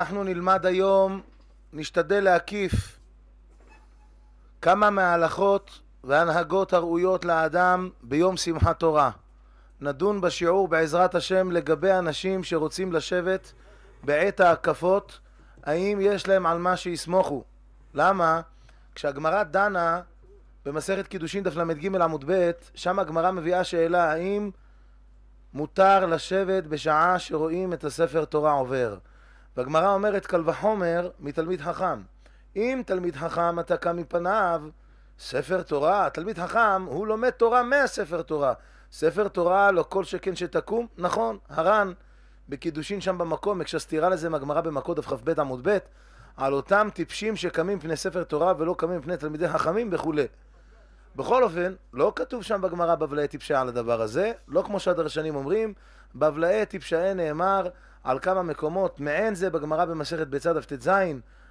אנחנו נלמד היום, נשתדל להקיף כמה מההלכות והנהגות הראויות לאדם ביום שמחת תורה. נדון בשיעור בעזרת השם לגבי אנשים שרוצים לשבת בעת ההקפות, האם יש להם על מה שיסמוכו. למה? כשהגמרא דנה במסכת קידושין דף ל"ג עמוד ב', שם הגמרא מביאה שאלה האם מותר לשבת בשעה שרואים את הספר תורה עובר. והגמרא אומרת קל וחומר מתלמיד חכם. אם תלמיד חכם אתה קם מפניו, ספר תורה, תלמיד חכם, הוא לומד תורה מהספר תורה. ספר תורה לא כל שכן שתקום, נכון, הר"ן בקידושין שם במקום, הקשה סתירה לזה מהגמרא במכות דף כ"ב עמוד ב', על אותם טיפשים שקמים פני ספר תורה ולא קמים פני תלמידי חכמים וכולי. בכל אופן, לא כתוב שם בגמרא בבלעי טיפשה על הדבר הזה, לא כמו שהדרשנים אומרים, בבלעי טיפשה נאמר על כמה מקומות, מעין זה בגמרא במסכת ביצה דף ט"ז,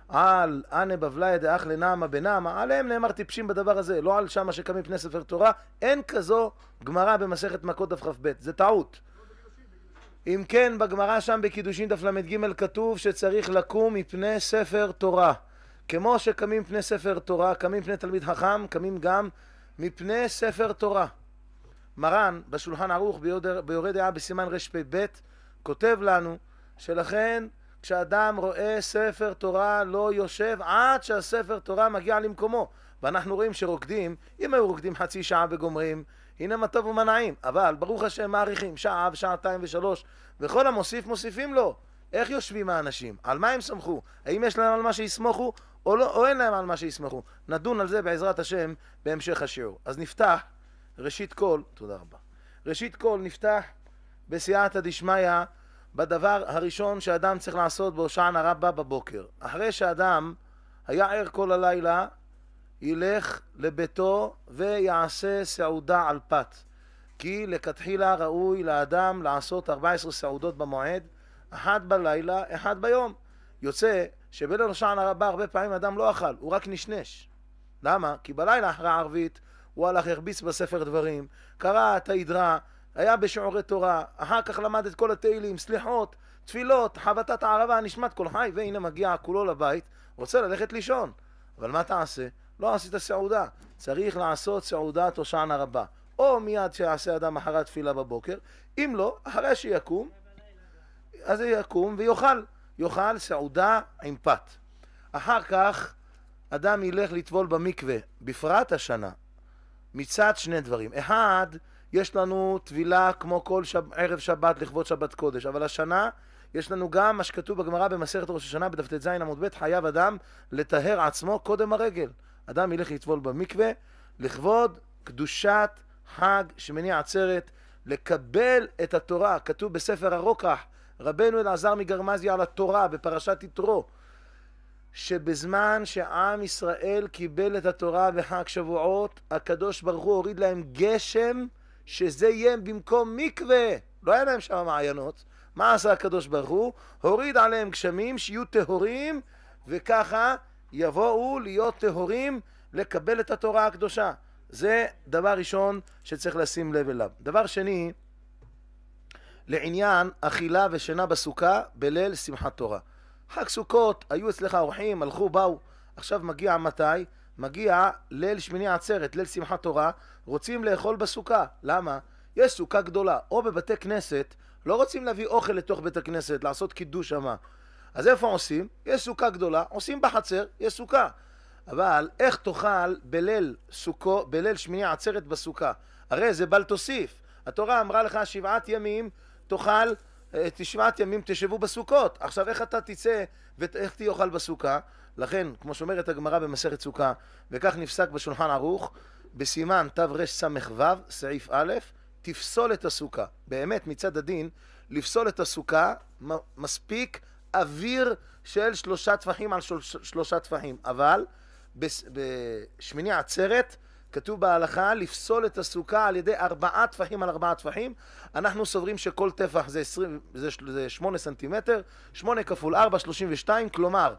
על אנה בבליה דאח לנעמה בנעמה, עליהם נאמר טיפשים בדבר הזה, לא על שמה שקמים פני ספר תורה, אין כזו גמרא במסכת מכות דף כ"ב, זה טעות. אם כן, בגמרא שם בקידושין דף ל"ג כתוב שצריך לקום מפני ספר תורה. כמו שקמים פני ספר תורה, קמים פני תלמיד חכם, קמים גם מפני ספר תורה. מרן, בשולחן ערוך ביורד דעה בסימן רפ"ב, כותב לנו שלכן כשאדם רואה ספר תורה לא יושב עד שהספר תורה מגיע למקומו. ואנחנו רואים שרוקדים, אם היו רוקדים חצי שעה וגומרים, הנה מה טוב ומה נעים. אבל ברוך השם מעריכים שעה ושעתיים ושלוש, וכל המוסיף מוסיפים לו. איך יושבים האנשים? על מה הם סמכו? האם יש להם על מה שיסמכו או, לא, או אין להם על מה שיסמכו? נדון על זה בעזרת השם בהמשך השיעור. אז נפתח, ראשית כל, תודה רבה. ראשית כל נפתח בסייעתא דשמיא בדבר הראשון שאדם צריך לעשות בהושענא רבה בבוקר. אחרי שאדם היה ער כל הלילה, ילך לביתו ויעשה סעודה על פת. כי לכתחילה ראוי לאדם לעשות 14 סעודות במועד, אחת בלילה, אחת ביום. יוצא שבין הושענא הרבה הרבה פעמים אדם לא אכל, הוא רק נשנש. למה? כי בלילה אחרי הערבית הוא הלך הרביץ בספר דברים, קרא את ההדרה, היה בשיעורי תורה, אחר כך למד את כל התהילים, סליחות, תפילות, חבטת הערבה, נשמת כל חי, והנה מגיע כולו לבית, רוצה ללכת לישון. אבל מה תעשה? לא עשית סעודה. צריך לעשות סעודת הושענא רבה. או מיד שיעשה אדם אחרי התפילה בבוקר, אם לא, אחרי שיקום, אז יקום ויאכל. יאכל סעודה עם פת. אחר כך אדם ילך לטבול במקווה, בפרט השנה, מצד שני דברים. אחד, יש לנו טבילה כמו כל שב, ערב שבת לכבוד שבת קודש, אבל השנה יש לנו גם מה שכתוב בגמרא במסכת ראש השנה בדף ט"ז עמוד ב' חייב אדם לטהר עצמו קודם הרגל. אדם ילך לטבול במקווה לכבוד קדושת חג שמניע עצרת, לקבל את התורה. כתוב בספר הרוקח, רבנו אלעזר מגרמזיה על התורה בפרשת יתרו. שבזמן שעם ישראל קיבל את התורה בחג שבועות, הקדוש ברוך הוא הוריד להם גשם שזה יהיה במקום מקווה. לא היה להם שם מעיינות. מה עשה הקדוש ברוך הוא? הוריד עליהם גשמים שיהיו טהורים, וככה יבואו להיות טהורים לקבל את התורה הקדושה. זה דבר ראשון שצריך לשים לב אליו. דבר שני, לעניין אכילה ושינה בסוכה בליל שמחת תורה. חג סוכות, היו אצלך אורחים, הלכו, באו. עכשיו מגיע מתי? מגיע ליל שמיני עצרת, ליל שמחת תורה, רוצים לאכול בסוכה. למה? יש סוכה גדולה, או בבתי כנסת, לא רוצים להביא אוכל לתוך בית הכנסת, לעשות קידוש שמה. אז איפה עושים? יש סוכה גדולה, עושים בחצר, יש סוכה. אבל איך תאכל בליל סוכו, בליל שמיני עצרת בסוכה? הרי זה בל תוסיף. התורה אמרה לך שבעת ימים תאכל, אה, שבעת ימים תשבו בסוכות. עכשיו איך אתה תצא ואיך תאכל בסוכה? לכן, כמו שאומרת הגמרא במסכת סוכה, וכך נפסק בשולחן ערוך, בסימן תרס"ו, סעיף א', תפסול את הסוכה. באמת, מצד הדין, לפסול את הסוכה מספיק אוויר של שלושה טפחים על של, שלושה טפחים. אבל בשמיני עצרת כתוב בהלכה לפסול את הסוכה על ידי ארבעה טפחים על ארבעה טפחים. אנחנו סוברים שכל טפח זה, שמונה סנטימטר, שמונה כפול ארבע, שלושים ושתיים, כלומר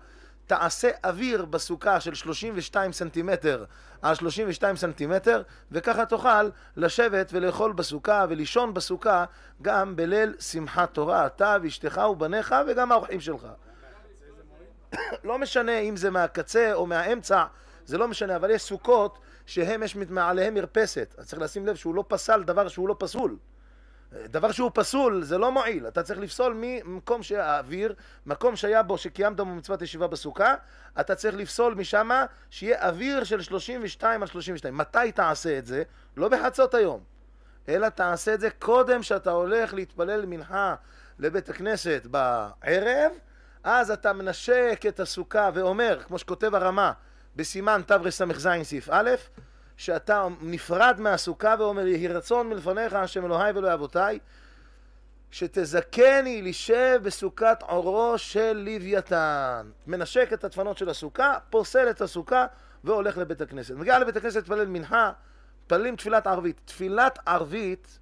תעשה אוויר בסוכה של 32 סנטימטר על 32 סנטימטר, וככה תוכל לשבת ולאכול בסוכה ולישון בסוכה גם בליל שמחת תורה, אתה ואשתך ובניך וגם האורחים שלך. לא משנה אם זה מהקצה או מהאמצע, זה לא משנה, אבל יש סוכות שהם, יש מעליהם מרפסת. אז צריך לשים לב שהוא לא פסל דבר שהוא לא פסול. דבר שהוא פסול, זה לא מועיל. אתה צריך לפסול ממקום שהאוויר, מקום שהיה בו, שקיימת בו מצוות ישיבה בסוכה, אתה צריך לפסול משם שיהיה אוויר של 32 על 32. מתי תעשה את זה? לא בחצות היום, אלא תעשה את זה קודם שאתה הולך להתפלל מנחה לבית הכנסת בערב, אז אתה מנשק את הסוכה ואומר, כמו שכותב הרמה בסימן תרס"ז סעיף א', שאתה נפרד מהסוכה ואומר, יהי רצון מלפניך, השם אלוהי ואלוהי אבותיי, שתזכני לשב בסוכת עורו של לוויתן. מנשק את הדפנות של הסוכה, פוסל את הסוכה והולך לבית הכנסת. מגיע לבית הכנסת להתפלל מנחה, מתפללים תפילת ערבית. תפילת ערבית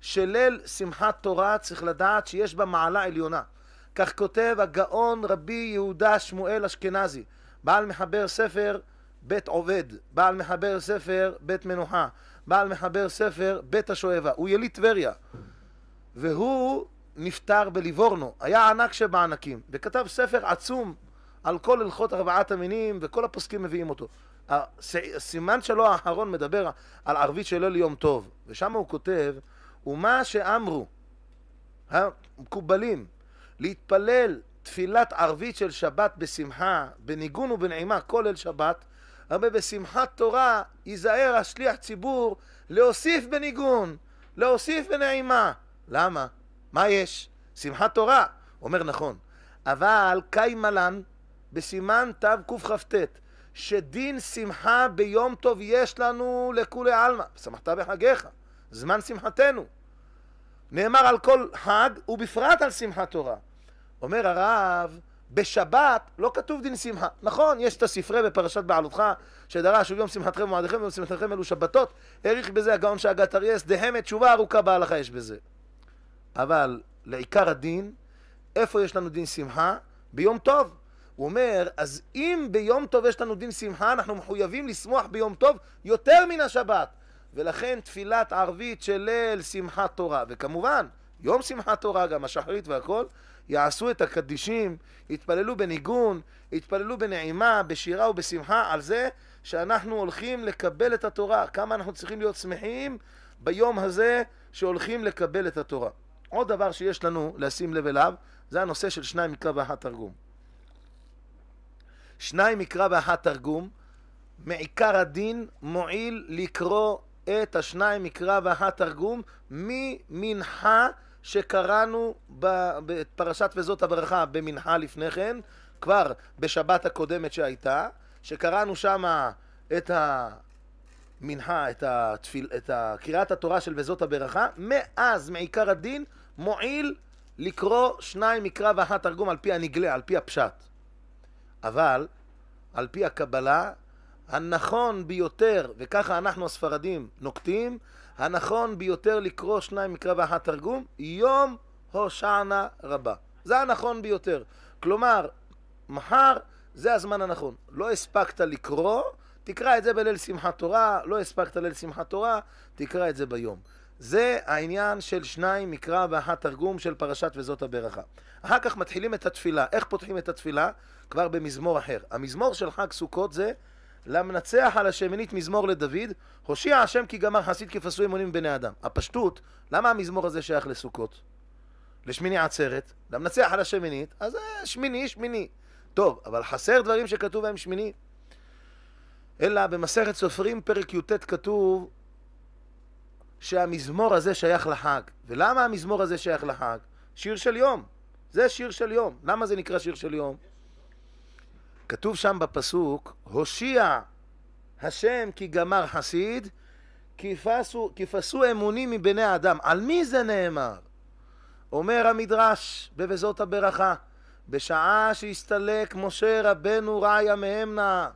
של ליל שמחת תורה צריך לדעת שיש בה מעלה עליונה. כך כותב הגאון רבי יהודה שמואל אשכנזי, בעל מחבר ספר בית עובד, בעל מחבר ספר, בית מנוחה, בעל מחבר ספר, בית השואבה, הוא יליד טבריה. והוא נפטר בליבורנו, היה ענק שבענקים, וכתב ספר עצום על כל הלכות ארבעת המינים, וכל הפוסקים מביאים אותו. הסימן שלו האחרון מדבר על ערבית שלא ליום טוב, ושם הוא כותב, ומה שאמרו המקובלים להתפלל תפילת ערבית של שבת בשמחה, בניגון ובנעימה כל אל שבת, הרבה בשמחת תורה ייזהר השליח ציבור להוסיף בניגון, להוסיף בנעימה. למה? מה יש? שמחת תורה. אומר נכון, אבל קיימלן בסימן תקכ"ט, שדין שמחה ביום טוב יש לנו לכולי עלמא, שמחת בחגיך, זמן שמחתנו. נאמר על כל חג ובפרט על שמחת תורה. אומר הרב, בשבת לא כתוב דין שמחה. נכון, יש את הספרי בפרשת בעלותך, שדרש יום שמחתכם ומועדכם ויום שמחתכם אלו שבתות, העריך בזה הגאון שאגת אריאס, דהמת, תשובה ארוכה בהלכה יש בזה. אבל לעיקר הדין, איפה יש לנו דין שמחה? ביום טוב. הוא אומר, אז אם ביום טוב יש לנו דין שמחה, אנחנו מחויבים לשמוח ביום טוב יותר מן השבת. ולכן תפילת ערבית של ליל שמחת תורה, וכמובן, יום שמחת תורה, גם השחרית והכל, יעשו את הקדישים, יתפללו בניגון, יתפללו בנעימה, בשירה ובשמחה, על זה שאנחנו הולכים לקבל את התורה. כמה אנחנו צריכים להיות שמחים ביום הזה שהולכים לקבל את התורה. עוד דבר שיש לנו לשים לב אליו, זה הנושא של שניים מקרא ואחת תרגום. שניים מקרא ואחת תרגום, מעיקר הדין מועיל לקרוא את השניים מקרא תרגום ממנחה שקראנו בפרשת וזאת הברכה במנחה לפני כן, כבר בשבת הקודמת שהייתה, שקראנו שם את המנחה, את, התפיל, את קריאת התורה של וזאת הברכה, מאז, מעיקר הדין, מועיל לקרוא שניים מקרא ואחת תרגום על פי הנגלה, על פי הפשט. אבל, על פי הקבלה, הנכון ביותר, וככה אנחנו הספרדים נוקטים, הנכון ביותר לקרוא שניים מקרא ואחת תרגום, יום הושענא רבה. זה הנכון ביותר. כלומר, מחר זה הזמן הנכון. לא הספקת לקרוא, תקרא את זה בליל שמחת תורה, לא הספקת ליל שמחת תורה, תקרא את זה ביום. זה העניין של שניים מקרא ואחת תרגום של פרשת וזאת הברכה. אחר כך מתחילים את התפילה. איך פותחים את התפילה? כבר במזמור אחר. המזמור של חג סוכות זה למנצח על השמינית מזמור לדוד, הושיע השם כי גמר חסיד כפסו אמונים בני אדם. הפשטות, למה המזמור הזה שייך לסוכות? לשמיני עצרת, למנצח על השמינית, אז אה, שמיני, שמיני. טוב, אבל חסר דברים שכתוב בהם שמיני. אלא במסכת סופרים, פרק י"ט, כתוב שהמזמור הזה שייך לחג. ולמה המזמור הזה שייך לחג? שיר של יום. זה שיר של יום. למה זה נקרא שיר של יום? כתוב שם בפסוק, הושיע השם כי גמר חסיד, כי פסו אמונים מבני האדם. על מי זה נאמר? אומר המדרש ובזאת הברכה, בשעה שהסתלק משה רבנו רעיה מהמנה,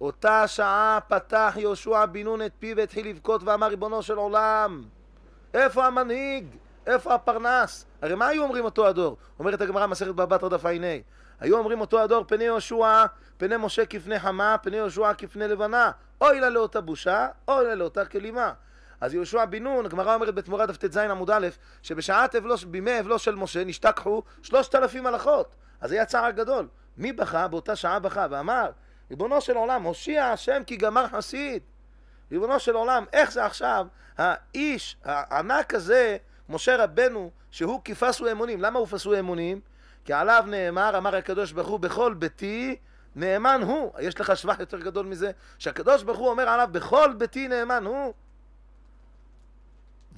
אותה שעה פתח יהושע בן נון את פיו והתחיל לבכות ואמר ריבונו של עולם, איפה המנהיג? איפה הפרנס? הרי מה היו אומרים אותו הדור? אומרת הגמרא מסכת בבת בתרא דף היו אומרים אותו הדור, פני יהושע, פני משה כפני חמה, פני יהושע כפני לבנה. אוי לה לאותה בושה, אוי לה לאותה כלימה. אז יהושע בן נון, הגמרא אומרת בתמורה דף ט"ז עמוד א', שבשעת אבלו, בימי אבלו של משה נשתכחו שלושת אלפים הלכות. אז היה צער גדול. מי בכה? באותה שעה בכה ואמר, ריבונו של עולם, הושיע השם כי גמר חסיד. ריבונו של עולם, איך זה עכשיו, האיש הענק הזה, משה רבנו, שהוא כי אמונים. למה הוא פסו אמונים? כי עליו נאמר, אמר הקדוש ברוך הוא, בכל ביתי נאמן הוא. יש לך שבח יותר גדול מזה? שהקדוש ברוך הוא אומר עליו, בכל ביתי נאמן הוא.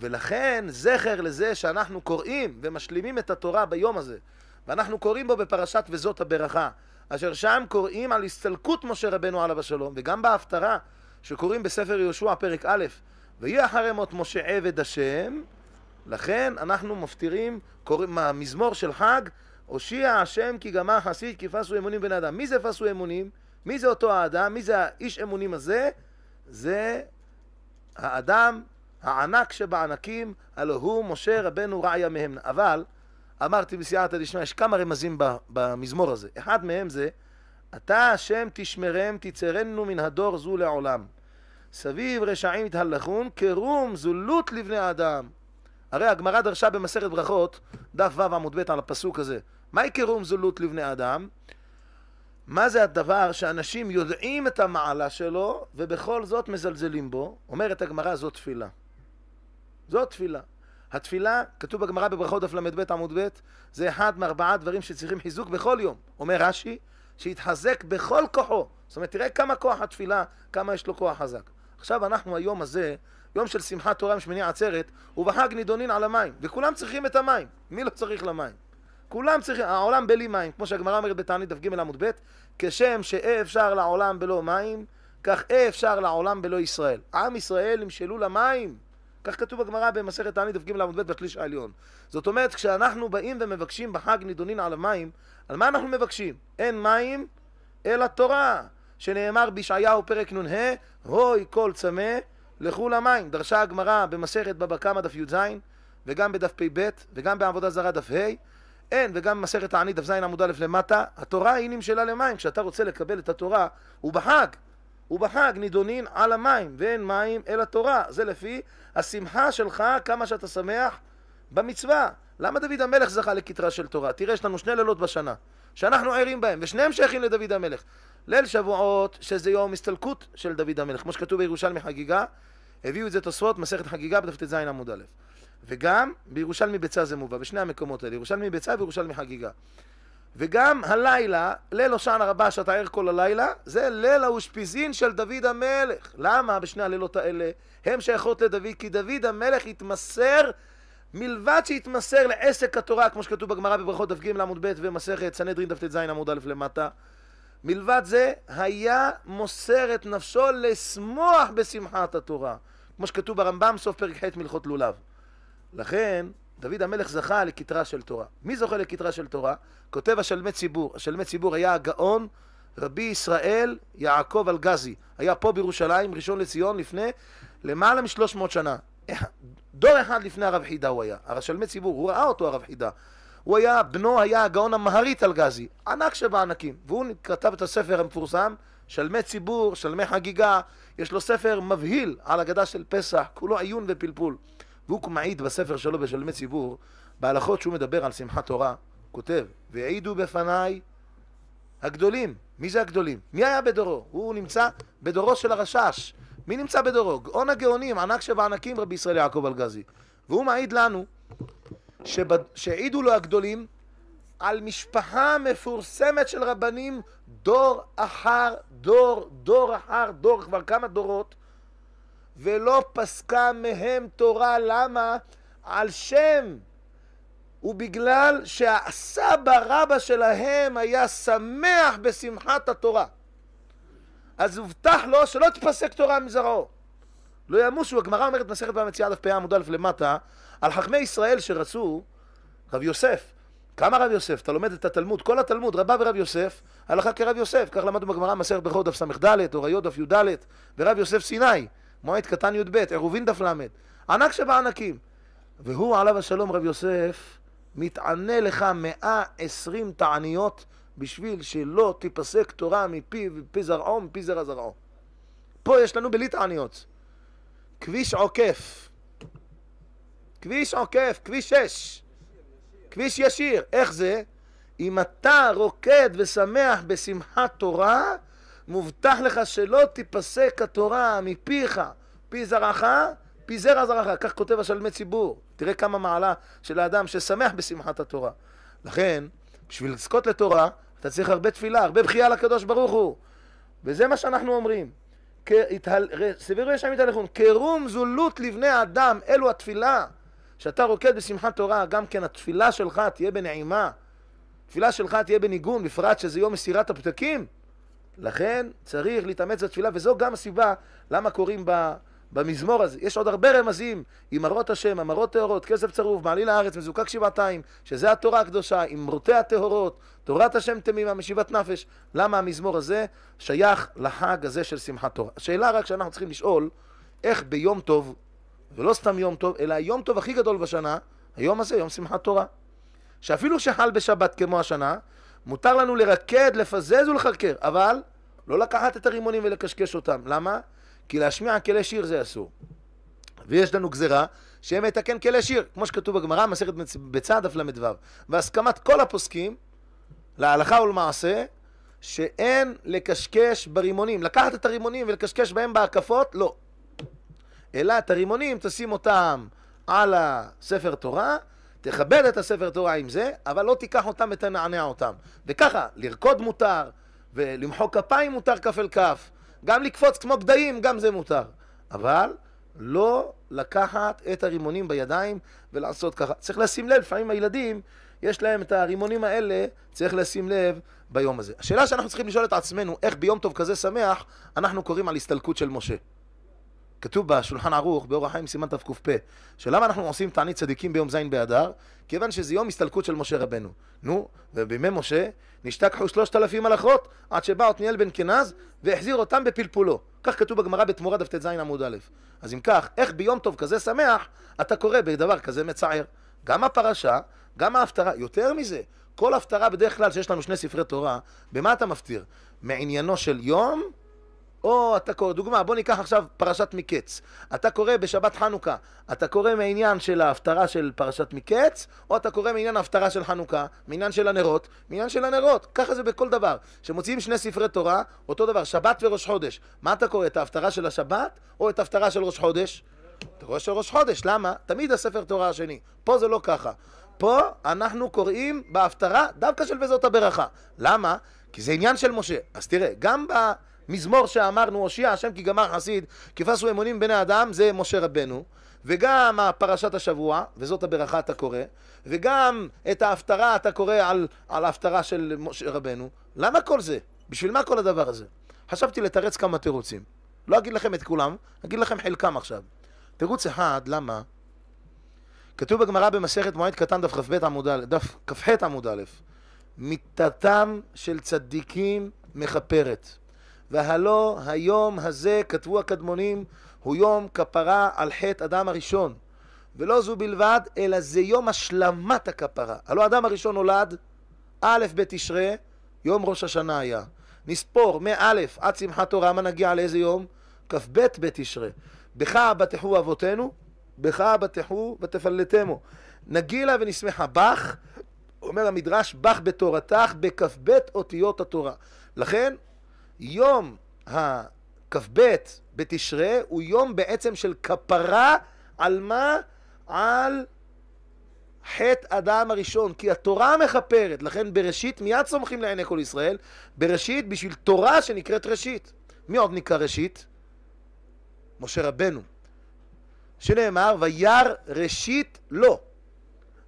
ולכן זכר לזה שאנחנו קוראים ומשלימים את התורה ביום הזה, ואנחנו קוראים בו בפרשת וזאת הברכה, אשר שם קוראים על הסתלקות משה רבנו עליו השלום, וגם בהפטרה שקוראים בספר יהושע פרק א', ויהיה אחרי מות משה עבד השם, לכן אנחנו מפטירים, קוראים, המזמור של חג הושיע השם כי גמר חסיד כי פסו אמונים בן אדם. מי זה פסו אמונים? מי זה אותו האדם? מי זה האיש אמונים הזה? זה האדם הענק שבענקים, הלא הוא משה רבנו רעיה מהם. אבל, אמרתי בסייעתא דשמיא, יש כמה רמזים במזמור הזה. אחד מהם זה, אתה השם תשמרם, תצרנו מן הדור זו לעולם. סביב רשעים יתהלכון, כרום זולות לבני האדם. הרי הגמרא דרשה במסכת ברכות, דף ו' עמוד ב' על הפסוק הזה. מהי קירום זולות לבני אדם? מה זה הדבר שאנשים יודעים את המעלה שלו ובכל זאת מזלזלים בו? אומרת הגמרא, זו תפילה. זו תפילה. התפילה, כתוב בגמרא בברכות דף ל"ב עמוד ב', זה אחד מארבעה דברים שצריכים חיזוק בכל יום. אומר רש"י, שיתחזק בכל כוחו. זאת אומרת, תראה כמה כוח התפילה, כמה יש לו כוח חזק. עכשיו אנחנו היום הזה, יום של שמחת תורה משמיני עצרת, ובחג נידונין על המים, וכולם צריכים את המים. מי לא צריך למים? כולם צריכים, העולם בלי מים, כמו שהגמרא אומרת בתענית דף ג עמוד ב, כשם שאי אפשר לעולם בלא מים, כך אי אפשר לעולם בלא ישראל. עם ישראל נמשלו למים. כך כתוב בגמרא במסכת תענית דף ג עמוד ב בשליש העליון. זאת אומרת, כשאנחנו באים ומבקשים בחג נידונין על המים, על מה אנחנו מבקשים? אין מים, אלא תורה. שנאמר בישעיהו פרק נ"ה, הוי כל צמא, לכו למים. דרשה הגמרא במסכת בבא קמא דף י"ז, וגם בדף פ"ב, וגם בעבודה זרה דף ה', אין, וגם מסכת העני, דף ז עמוד א' למטה, התורה היא נמשלה למים. כשאתה רוצה לקבל את התורה, הוא בחג. הוא בחג, נידונין על המים, ואין מים אלא תורה. זה לפי השמחה שלך, כמה שאתה שמח במצווה. למה דוד המלך זכה לכתרה של תורה? תראה, יש לנו שני לילות בשנה, שאנחנו ערים בהם, ושניהם שייכים לדוד המלך. ליל שבועות, שזה יום הסתלקות של דוד המלך, כמו שכתוב בירושלמי חגיגה, הביאו את זה תוספות, מסכת חגיגה בדף ט"ז עמוד א'. וגם בירושלמי ביצה זה מובא, בשני המקומות האלה, ירושלמי ביצה וירושלמי חגיגה. וגם הלילה, ליל הושענא רבה שאתה ער כל הלילה, זה ליל האושפיזין של דוד המלך. למה בשני הלילות האלה הם שייכות לדוד? כי דוד המלך התמסר, מלבד שהתמסר לעסק התורה, כמו שכתוב בגמרא בברכות דף ג עמוד ב' ומסכת סנהדרין דף ט"ז עמוד א' למטה. מלבד זה, היה מוסר את נפשו לשמוח בשמחת התורה, כמו שכתוב ברמב"ם, סוף פרק ח' מלכות לולב. לכן, דוד המלך זכה לכתרה של תורה. מי זוכה לכתרה של תורה? כותב השלמי ציבור. השלמי ציבור היה הגאון רבי ישראל יעקב אלגזי. היה פה בירושלים, ראשון לציון, לפני למעלה משלוש מאות שנה. דור אחד לפני הרב חידה הוא היה. השלמי ציבור, הוא ראה אותו הרב חידה. הוא היה, בנו היה הגאון המהרית אלגזי, ענק שבענקים. והוא כתב את הספר המפורסם, שלמי ציבור, שלמי חגיגה. יש לו ספר מבהיל על הגדה של פסח, כולו עיון ופלפול. והוא מעיד בספר שלו בשלמי ציבור, בהלכות שהוא מדבר על שמחת תורה, כותב, והעידו בפניי הגדולים. מי זה הגדולים? מי היה בדורו? הוא נמצא בדורו של הרשש. מי נמצא בדורו? גאון הגאונים, ענק שבענקים, רבי ישראל יעקב אלגזי. והוא מעיד לנו שהעידו לו הגדולים על משפחה מפורסמת של רבנים דור אחר דור, דור אחר דור, כבר כמה דורות, ולא פסקה מהם תורה. למה? על שם. ובגלל שהסבא רבא שלהם היה שמח בשמחת התורה. אז הובטח לו שלא תפסק תורה מזרעו. לא ימושו, הגמרא אומרת מסכת מציאה א' פ' עמוד א' למטה, על חכמי ישראל שרצו, רב יוסף, כמה רב יוסף? אתה לומד את התלמוד, כל התלמוד, רבה ורב יוסף, הלכה כרב יוסף, כך למדנו בגמרא מסכת ברכות דף ס"ד, אוריות דף י"ד, ורב יוסף סיני. מועד קטן י"ב, עירובין דף ל. ענק שבענקים. והוא עליו השלום רב יוסף מתענה לך 120 תעניות בשביל שלא תיפסק תורה מפי פי זרעו, מפי זרע זרעו. פה יש לנו בלי תעניות. כביש עוקף. כביש עוקף, כביש 6. כביש ישיר. איך זה? אם אתה רוקד ושמח בשמחת תורה, מובטח לך שלא תיפסק התורה מפיך, פי זרעך, פי זרע זרעך. כך כותב השלמי ציבור. תראה כמה מעלה של האדם ששמח בשמחת התורה. לכן, בשביל לזכות לתורה, אתה צריך הרבה תפילה, הרבה בכייה לקדוש ברוך הוא. וזה מה שאנחנו אומרים. סבירו ישם יתהלכון, קירום זולות לבני אדם, אלו התפילה. כשאתה רוקד בשמחת תורה, גם כן התפילה שלך תהיה בנעימה. התפילה שלך תהיה בניגון, בפרט שזה יום מסירת הפתקים. לכן צריך להתאמץ בתפילה, וזו גם הסיבה למה קוראים ב... במזמור הזה. יש עוד הרבה רמזים, אמרות השם, אמרות טהורות, כסף צרוף, מעלי לארץ, מזוקק שבעתיים, שזה התורה הקדושה, אמרותי הטהורות, תורת השם תמימה, משיבת נפש. למה המזמור הזה שייך לחג הזה של שמחת תורה? השאלה רק שאנחנו צריכים לשאול, איך ביום טוב, ולא סתם יום טוב, אלא היום טוב הכי גדול בשנה, היום הזה, יום שמחת תורה. שאפילו שחל בשבת כמו השנה, מותר לנו לרקד, לפזז ולחרקר, אבל לא לקחת את הרימונים ולקשקש אותם. למה? כי להשמיע כלי שיר זה אסור. ויש לנו גזירה שהם יתקן כלי שיר, כמו שכתוב בגמרא, מסכת ביצה דף ל"ו. והסכמת כל הפוסקים, להלכה ולמעשה, שאין לקשקש ברימונים. לקחת את הרימונים ולקשקש בהם בהקפות, לא. אלא את הרימונים, תשים אותם על הספר תורה, תכבד את הספר תורה עם זה, אבל לא תיקח אותם ותנענע אותם. וככה, לרקוד מותר, ולמחוא כפיים מותר כף אל כף, גם לקפוץ כמו גדיים, גם זה מותר. אבל לא לקחת את הרימונים בידיים ולעשות ככה. צריך לשים לב, לפעמים הילדים, יש להם את הרימונים האלה, צריך לשים לב ביום הזה. השאלה שאנחנו צריכים לשאול את עצמנו, איך ביום טוב כזה שמח אנחנו קוראים על הסתלקות של משה. כתוב בשולחן ערוך, באור החיים, סימן תק"פ, שלמה אנחנו עושים תענית צדיקים ביום ז' באדר? כיוון שזה יום הסתלקות של משה רבנו. נו, ובימי משה נשתכחו שלושת אלפים הלכות, עד שבא עתניאל בן קנז והחזיר אותם בפלפולו. כך כתוב בגמרא בתמורה דף ט"ז עמוד א'. אז אם כך, איך ביום טוב כזה שמח אתה קורא בדבר כזה מצער? גם הפרשה, גם ההפטרה, יותר מזה, כל הפטרה בדרך כלל שיש לנו שני ספרי תורה, במה אתה מפטיר? מעניינו של יום או אתה קורא, דוגמה, בוא ניקח עכשיו פרשת מקץ. אתה קורא בשבת חנוכה, אתה קורא מעניין של ההפטרה של פרשת מקץ, או אתה קורא מעניין ההפטרה של חנוכה, מעניין של הנרות, מעניין של הנרות. ככה זה בכל דבר. כשמוציאים שני ספרי תורה, אותו דבר, שבת וראש חודש. מה אתה קורא, את ההפטרה של השבת, או את ההפטרה של ראש חודש? אתה קורא של ראש חודש, למה? תמיד הספר תורה השני. פה זה לא ככה. פה אנחנו קוראים בהפטרה דווקא של וזאת הברכה. למה? כי זה עניין של משה. אז תראה, גם ב... בה... מזמור שאמרנו, הושיע השם כי גמר חסיד, כי פסו אמונים בני אדם, זה משה רבנו. וגם פרשת השבוע, וזאת הברכה אתה קורא, וגם את ההפטרה אתה קורא על, על ההפטרה של משה רבנו. למה כל זה? בשביל מה כל הדבר הזה? חשבתי לתרץ כמה תירוצים. לא אגיד לכם את כולם, אגיד לכם חלקם עכשיו. תירוץ אחד, למה? כתוב בגמרא במסכת מועד קטן דף כ"ב עמוד א', דף כ"ח עמוד א', מיתתם של צדיקים מכפרת. והלא היום הזה, כתבו הקדמונים, הוא יום כפרה על חטא אדם הראשון. ולא זו בלבד, אלא זה יום השלמת הכפרה. הלא אדם הראשון נולד, א' בתשרי, יום ראש השנה היה. נספור מא' עד שמחת תורה, מה נגיע לאיזה יום? כ"ב בתשרי. בך בטחו אבותינו, בך בטחו ותפלטמו. נגילה ונשמחה בך, אומר המדרש, בך בתורתך, בכ"ב אותיות התורה. לכן, יום הכ"ב בתשרי הוא יום בעצם של כפרה על מה? על חטא אדם הראשון, כי התורה מכפרת, לכן בראשית מיד סומכים לעיני כל ישראל, בראשית בשביל תורה שנקראת ראשית. מי עוד נקרא ראשית? משה רבנו, שנאמר, וירא ראשית לא.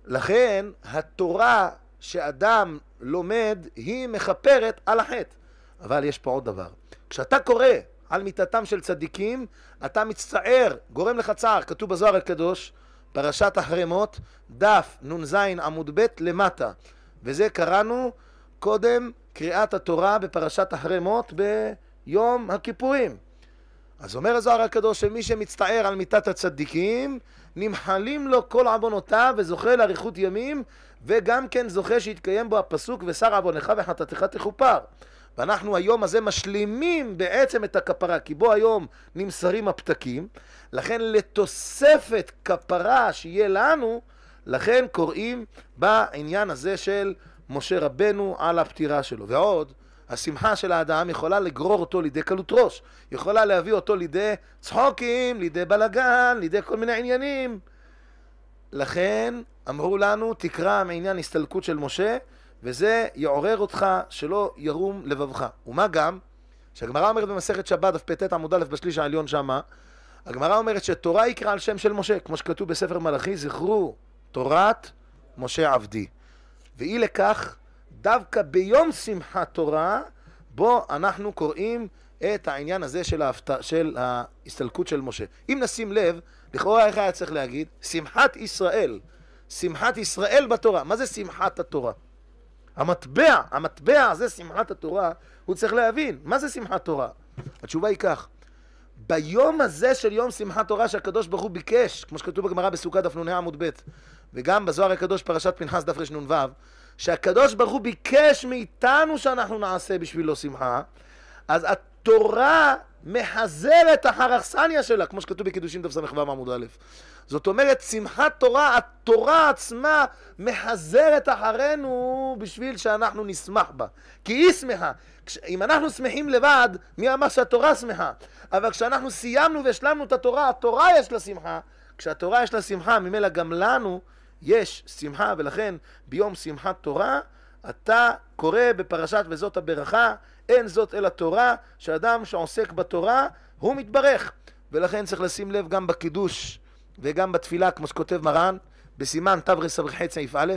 לכן התורה שאדם לומד היא מכפרת על החטא. אבל יש פה עוד דבר. כשאתה קורא על מיתתם של צדיקים, אתה מצטער, גורם לך צער. כתוב בזוהר הקדוש, פרשת החרמות דף נ"ז עמוד ב' למטה. וזה קראנו קודם קריאת התורה בפרשת החרמות ביום הכיפורים. אז אומר הזוהר הקדוש שמי שמצטער על מיתת הצדיקים, נמחלים לו כל עוונותיו וזוכה לאריכות ימים, וגם כן זוכה שיתקיים בו הפסוק ושר עוונך וחטאתך תכופר. ואנחנו היום הזה משלימים בעצם את הכפרה, כי בו היום נמסרים הפתקים, לכן לתוספת כפרה שיהיה לנו, לכן קוראים בעניין הזה של משה רבנו על הפטירה שלו. ועוד, השמחה של האדם יכולה לגרור אותו לידי קלות ראש, יכולה להביא אותו לידי צחוקים, לידי בלגן, לידי כל מיני עניינים. לכן אמרו לנו, תקרא מעניין הסתלקות של משה, וזה יעורר אותך שלא ירום לבבך. ומה גם, שהגמרא אומרת במסכת שבת, דף פט עמוד א' בשליש העליון שמה, הגמרא אומרת שתורה יקרא על שם של משה, כמו שכתוב בספר מלאכי, זכרו, תורת משה עבדי. ואי לכך, דווקא ביום שמחת תורה, בו אנחנו קוראים את העניין הזה של, ההפת... של ההסתלקות של משה. אם נשים לב, לכאורה איך היה צריך להגיד? שמחת ישראל. שמחת ישראל בתורה. מה זה שמחת התורה? המטבע, המטבע הזה שמחת התורה, הוא צריך להבין, מה זה שמחת תורה? התשובה היא כך, ביום הזה של יום שמחת תורה שהקדוש ברוך הוא ביקש, כמו שכתוב בגמרא בסוכה דף נ"ה עמוד ב', וגם בזוהר הקדוש פרשת פנחס דף רנ"ו, שהקדוש ברוך הוא ביקש מאיתנו שאנחנו נעשה בשבילו שמחה, אז התורה מחזרת אחר אכסניה שלה, כמו שכתוב בקידושין דף ס"ו עמוד א'. זאת אומרת, שמחת תורה, התורה עצמה מחזרת אחרינו בשביל שאנחנו נשמח בה. כי היא שמחה. כש... אם אנחנו שמחים לבד, מי אמר שהתורה שמחה? אבל כשאנחנו סיימנו והשלמנו את התורה, התורה יש לה שמחה. כשהתורה יש לה שמחה, ממילא גם לנו יש שמחה, ולכן ביום שמחת תורה, אתה קורא בפרשת וזאת הברכה, אין זאת אלא תורה, שאדם שעוסק בתורה, הוא מתברך. ולכן צריך לשים לב גם בקידוש וגם בתפילה, כמו שכותב מרן, בסימן תרס"ח סעיף א',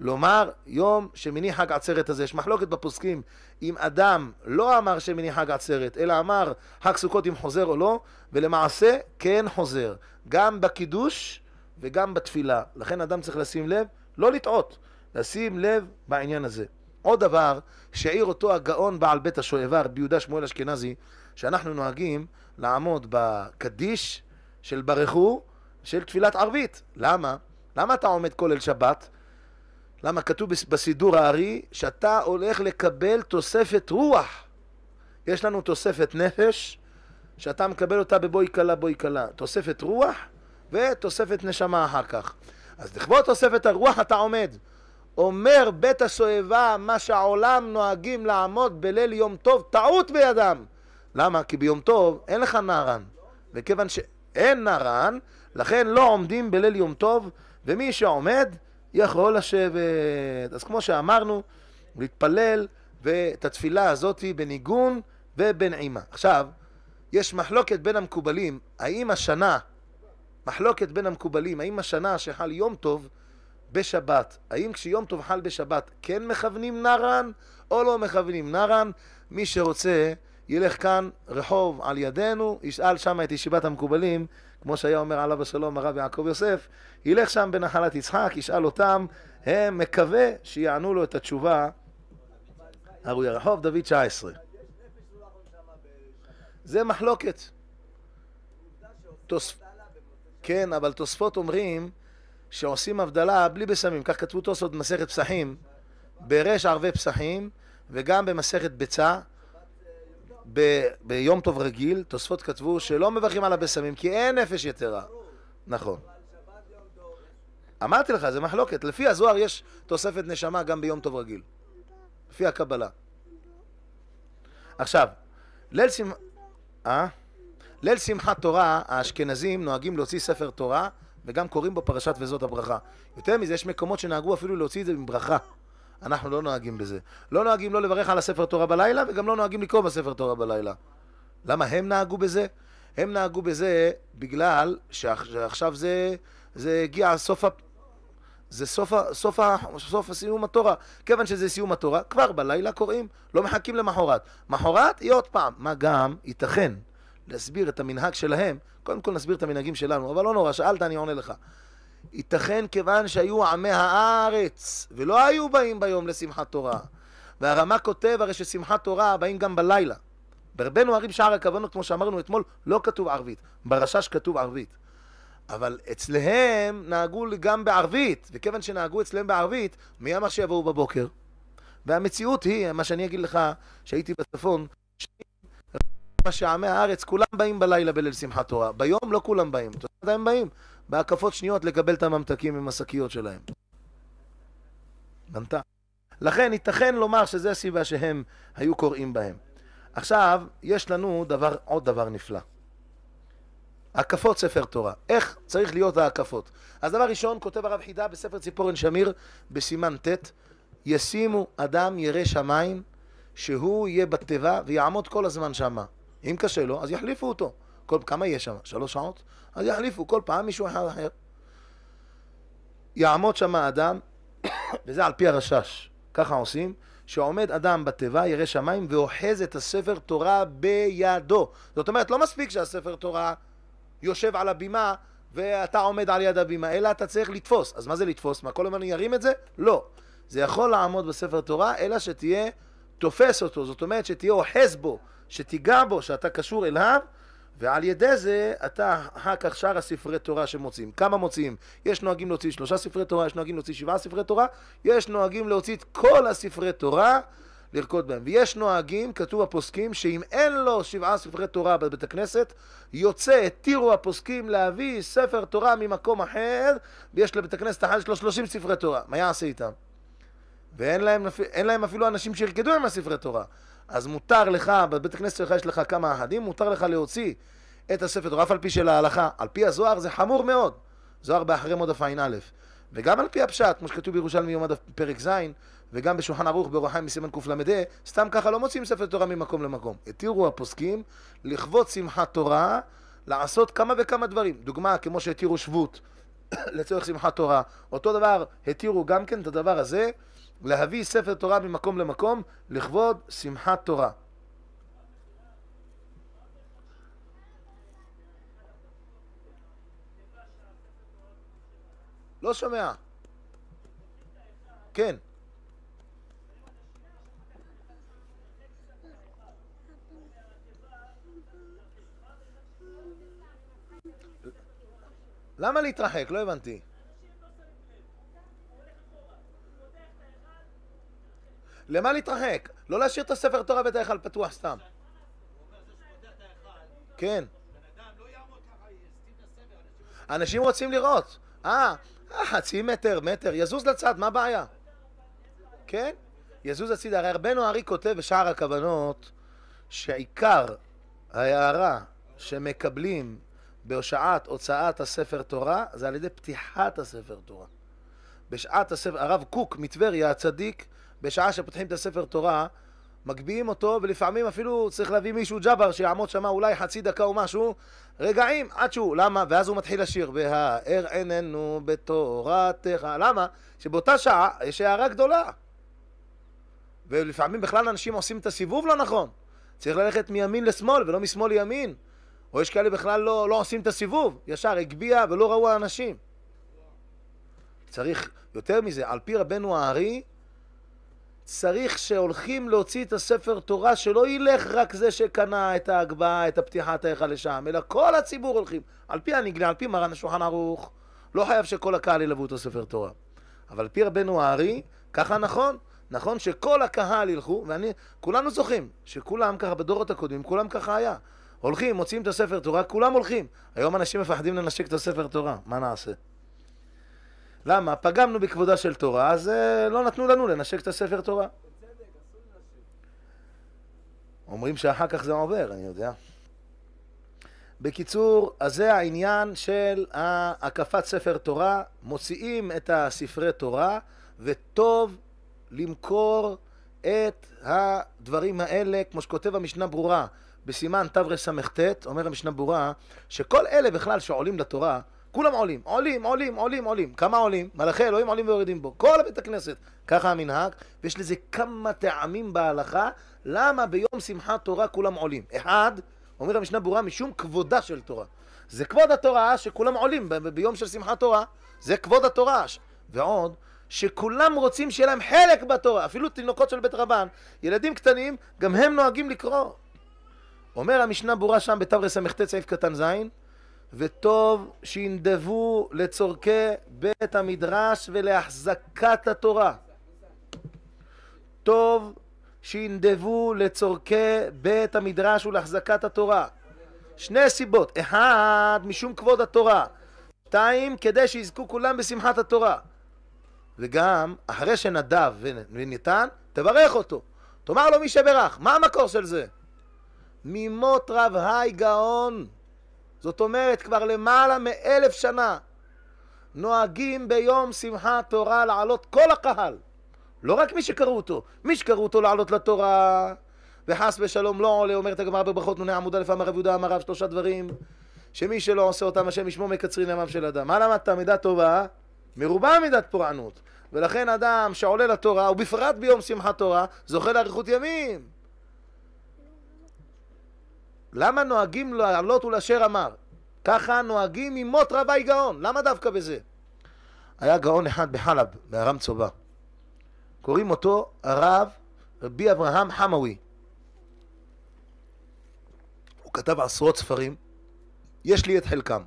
לומר יום שמיני חג עצרת הזה. יש מחלוקת בפוסקים אם אדם לא אמר שמיני חג עצרת, אלא אמר חג סוכות אם חוזר או לא, ולמעשה כן חוזר, גם בקידוש וגם בתפילה. לכן אדם צריך לשים לב, לא לטעות, לשים לב בעניין הזה. עוד דבר שהעיר אותו הגאון בעל בית השואבה, רבי יהודה שמואל אשכנזי, שאנחנו נוהגים לעמוד בקדיש של ברכו של תפילת ערבית. למה? למה אתה עומד כולל שבת? למה כתוב בסידור הארי שאתה הולך לקבל תוספת רוח. יש לנו תוספת נפש שאתה מקבל אותה בבואי כלה בואי כלה. תוספת רוח ותוספת נשמה אחר כך. אז לכבוד תוספת הרוח אתה עומד. אומר בית השואבה מה שהעולם נוהגים לעמוד בליל יום טוב, טעות בידם. למה? כי ביום טוב אין לך נערן. וכיוון שאין נערן, לכן לא עומדים בליל יום טוב, ומי שעומד יכול לשבת. אז כמו שאמרנו, להתפלל ואת התפילה הזאת בניגון ובנעימה. עכשיו, יש מחלוקת בין המקובלים, האם השנה, מחלוקת בין המקובלים, האם השנה שחל יום טוב בשבת, האם כשיום טוב חל בשבת כן מכוונים נרן או לא מכוונים נרן? מי שרוצה ילך כאן רחוב על ידינו, ישאל שם את ישיבת המקובלים כמו שהיה אומר עליו השלום הרב יעקב יוסף, ילך שם בנחלת יצחק, ישאל אותם, הם מקווה שיענו לו את התשובה הראויה. רחוב דוד 19. זה מחלוקת. תוס... כן, אבל תוספות אומרים שעושים הבדלה בלי בשמים. כך כתבו תוספות במסכת פסחים, ברש ערבי פסחים, וגם במסכת ביצה, ב, ביום טוב רגיל, תוספות כתבו שלא מברכים על הבשמים כי אין נפש יתרה. נכון. אמרתי לך, זה מחלוקת. לפי הזוהר יש תוספת נשמה גם ביום טוב רגיל. לפי הקבלה. עכשיו, ליל שמחה... אה? ליל שמחת תורה, האשכנזים נוהגים להוציא ספר תורה וגם קוראים בו פרשת וזאת הברכה. יותר מזה, יש מקומות שנהגו אפילו להוציא את זה עם ברכה. אנחנו לא נוהגים בזה. לא נוהגים לא לברך על הספר תורה בלילה, וגם לא נוהגים לקרוא בספר תורה בלילה. למה הם נהגו בזה? הם נהגו בזה בגלל שעכשיו זה, זה הגיע סוף, זה סוף, סוף, סוף סיום התורה. כיוון שזה סיום התורה, כבר בלילה קוראים, לא מחכים למחרת. מחרת היא עוד פעם. מה גם, ייתכן להסביר את המנהג שלהם, קודם כל נסביר את המנהגים שלנו, אבל לא נורא, שאלת, אני עונה לך. ייתכן כיוון שהיו עמי הארץ, ולא היו באים ביום לשמחת תורה. והרמ"א כותב הרי ששמחת תורה באים גם בלילה. ברבנו ערים שער הכוונות, כמו שאמרנו אתמול, לא כתוב ערבית. ברשש כתוב ערבית. אבל אצלהם נהגו גם בערבית, וכיוון שנהגו אצלהם בערבית, מי אמר שיבואו בבוקר? והמציאות היא, מה שאני אגיד לך, שהייתי בצפון, מה שעמי הארץ, כולם באים בלילה בליל שמחת תורה. ביום לא כולם באים. אתה יודע הם באים? בהקפות שניות לקבל את הממתקים עם השקיות שלהם. בנתה. לכן ייתכן לומר שזו הסיבה שהם היו קוראים בהם. עכשיו, יש לנו דבר, עוד דבר נפלא. הקפות ספר תורה. איך צריך להיות ההקפות? אז דבר ראשון, כותב הרב חידה בספר ציפורן שמיר, בסימן ט', ישימו אדם ירא שמיים, שהוא יהיה בתיבה ויעמוד כל הזמן שמה. אם קשה לו, אז יחליפו אותו. כל, כמה יש שם? שלוש שעות? אז יחליפו כל פעם מישהו אחד אחר. יעמוד שם אדם, וזה על פי הרשש, ככה עושים, שעומד אדם בתיבה, ירא שמיים, ואוחז את הספר תורה בידו. זאת אומרת, לא מספיק שהספר תורה יושב על הבימה ואתה עומד על יד הבימה, אלא אתה צריך לתפוס. אז מה זה לתפוס? מה, כל הזמן ירים את זה? לא. זה יכול לעמוד בספר תורה, אלא שתהיה תופס אותו. זאת אומרת, שתהיה אוחז בו, שתיגע בו, שאתה קשור אליו. ועל ידי זה אתה אחר כך שאר הספרי תורה שמוצאים. כמה מוצאים? יש נוהגים להוציא שלושה ספרי תורה, יש נוהגים להוציא שבעה ספרי תורה, יש נוהגים להוציא את כל הספרי תורה לרקוד בהם. ויש נוהגים, כתוב הפוסקים, שאם אין לו שבעה ספרי תורה בבית הכנסת, יוצא, התירו הפוסקים להביא ספר תורה ממקום אחר, ויש לבית הכנסת אחד שלו שלושים ספרי תורה. מה יעשה איתם? ואין להם, להם אפילו אנשים שירקדו עם הספרי תורה. אז מותר לך, בבית הכנסת שלך יש לך כמה אהדים, מותר לך להוציא את הספר תורה, אף על פי של ההלכה. על פי הזוהר זה חמור מאוד. זוהר באחרי מודף עין א', וגם על פי הפשט, כמו שכתוב בירושלמי יום עד פרק ז', וגם בשולחן ערוך באורחיים מסימן קל"ה, סתם ככה לא מוצאים ספר תורה ממקום למקום. התירו הפוסקים לכבוד שמחת תורה לעשות כמה וכמה דברים. דוגמה, כמו שהתירו שבות לצורך שמחת תורה, אותו דבר התירו גם כן את הדבר הזה להביא ספר תורה ממקום למקום לכבוד שמחת תורה. לא שומע. כן. למה להתרחק? לא הבנתי. למה להתרחק? לא להשאיר את הספר תורה ואת ההיכל פתוח סתם. כן. לא אנשים רוצים לראות. אה, אה, חצי מטר, מטר, יזוז לצד, מה הבעיה? כן? יזוז הצידה. הרי הרבה נוהרי כותב בשער הכוונות שעיקר ההערה שמקבלים בהושעת הוצאת הספר תורה זה על ידי פתיחת הספר תורה. בשעת הספר, הרב קוק מטבריה הצדיק בשעה שפותחים את הספר תורה, מגביהים אותו, ולפעמים אפילו צריך להביא מישהו ג'אבר שיעמוד שם אולי חצי דקה או משהו, רגעים עד שהוא, למה? ואז הוא מתחיל לשיר, והאר עינינו בתורתך, למה? שבאותה שעה יש הערה גדולה. ולפעמים בכלל אנשים עושים את הסיבוב לא נכון. צריך ללכת מימין לשמאל ולא משמאל לימין. או יש כאלה בכלל לא, לא עושים את הסיבוב, ישר הגביה ולא ראו האנשים. צריך יותר מזה, על פי רבנו הארי, צריך שהולכים להוציא את הספר תורה, שלא ילך רק זה שקנה את ההגבהה, את הפתיחת ההיכל לשם, אלא כל הציבור הולכים. על פי הנגנה, על פי מרן השולחן ערוך, לא חייב שכל הקהל ילוו את הספר תורה. אבל על פי רבנו הארי, ככה נכון. נכון שכל הקהל ילכו, ואני, כולנו זוכרים שכולם ככה, בדורות הקודמים, כולם ככה היה. הולכים, מוציאים את הספר תורה, כולם הולכים. היום אנשים מפחדים לנשק את הספר תורה, מה נעשה? למה? פגמנו בכבודה של תורה, אז אה, לא נתנו לנו לנשק את הספר תורה. אומרים שאחר כך זה עובר, אני יודע. בקיצור, אז זה העניין של הקפת ספר תורה, מוציאים את הספרי תורה, וטוב למכור את הדברים האלה, כמו שכותב המשנה ברורה, בסימן תרס"ט, אומר המשנה ברורה, שכל אלה בכלל שעולים לתורה, כולם עולים, עולים, עולים, עולים, עולים. כמה עולים? מלאכי אלוהים עולים ויורדים בו. כל בית הכנסת. ככה המנהג, ויש לזה כמה טעמים בהלכה, למה ביום שמחת תורה כולם עולים. אחד, אומרת המשנה ברורה, משום כבודה של תורה. זה כבוד התורה שכולם עולים ב- ב- ביום של שמחת תורה. זה כבוד התורה. ועוד, שכולם רוצים שיהיה להם חלק בתורה. אפילו תינוקות של בית רבן, ילדים קטנים, גם הם נוהגים לקרוא. אומר המשנה ברורה שם בתרס"ט סעיף קטן זין, וטוב שינדבו לצורכי בית המדרש ולהחזקת התורה. טוב שינדבו לצורכי בית המדרש ולהחזקת התורה. שני סיבות, אחד, משום כבוד התורה, שתיים, כדי שיזכו כולם בשמחת התורה. וגם, אחרי שנדב וניתן, תברך אותו. תאמר לו מי שברך, מה המקור של זה? ממות רב היי גאון. זאת אומרת, כבר למעלה מאלף שנה נוהגים ביום שמחת תורה לעלות כל הקהל, לא רק מי שקראו אותו, מי שקראו אותו לעלות לתורה, וחס ושלום לא עולה, אומרת הגמרא בברכות נ"א עמוד א' אמר רב יהודה אמר רב שלושה דברים שמי שלא עושה אותם השם ישמו מקצרין ימיו של אדם. מה למדת? מידה טובה, מרובה מידת פורענות. ולכן אדם שעולה לתורה, ובפרט ביום שמחת תורה, זוכה לאריכות ימים. למה נוהגים לעלות ולאשר אמר? ככה נוהגים עם מות רבי גאון, למה דווקא בזה? היה גאון אחד בחלב, בארם צובה. קוראים אותו הרב רבי אברהם חמאווי. הוא כתב עשרות ספרים, יש לי את חלקם.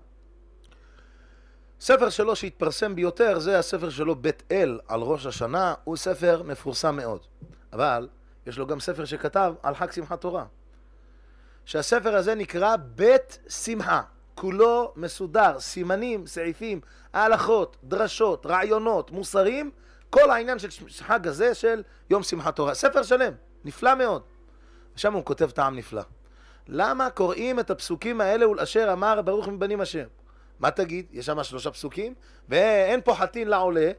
ספר שלו שהתפרסם ביותר זה הספר שלו בית אל על ראש השנה, הוא ספר מפורסם מאוד. אבל יש לו גם ספר שכתב על חג שמחת תורה. שהספר הזה נקרא בית שמחה. כולו מסודר, סימנים, סעיפים, הלכות, דרשות, רעיונות, מוסרים, כל העניין של חג הזה של יום שמחת תורה. ספר שלם, נפלא מאוד. שם הוא כותב טעם נפלא. למה קוראים את הפסוקים האלה ולאשר אמר ברוך מבנים השם? מה תגיד? יש שם שלושה פסוקים, ואין פה חתין לעולה,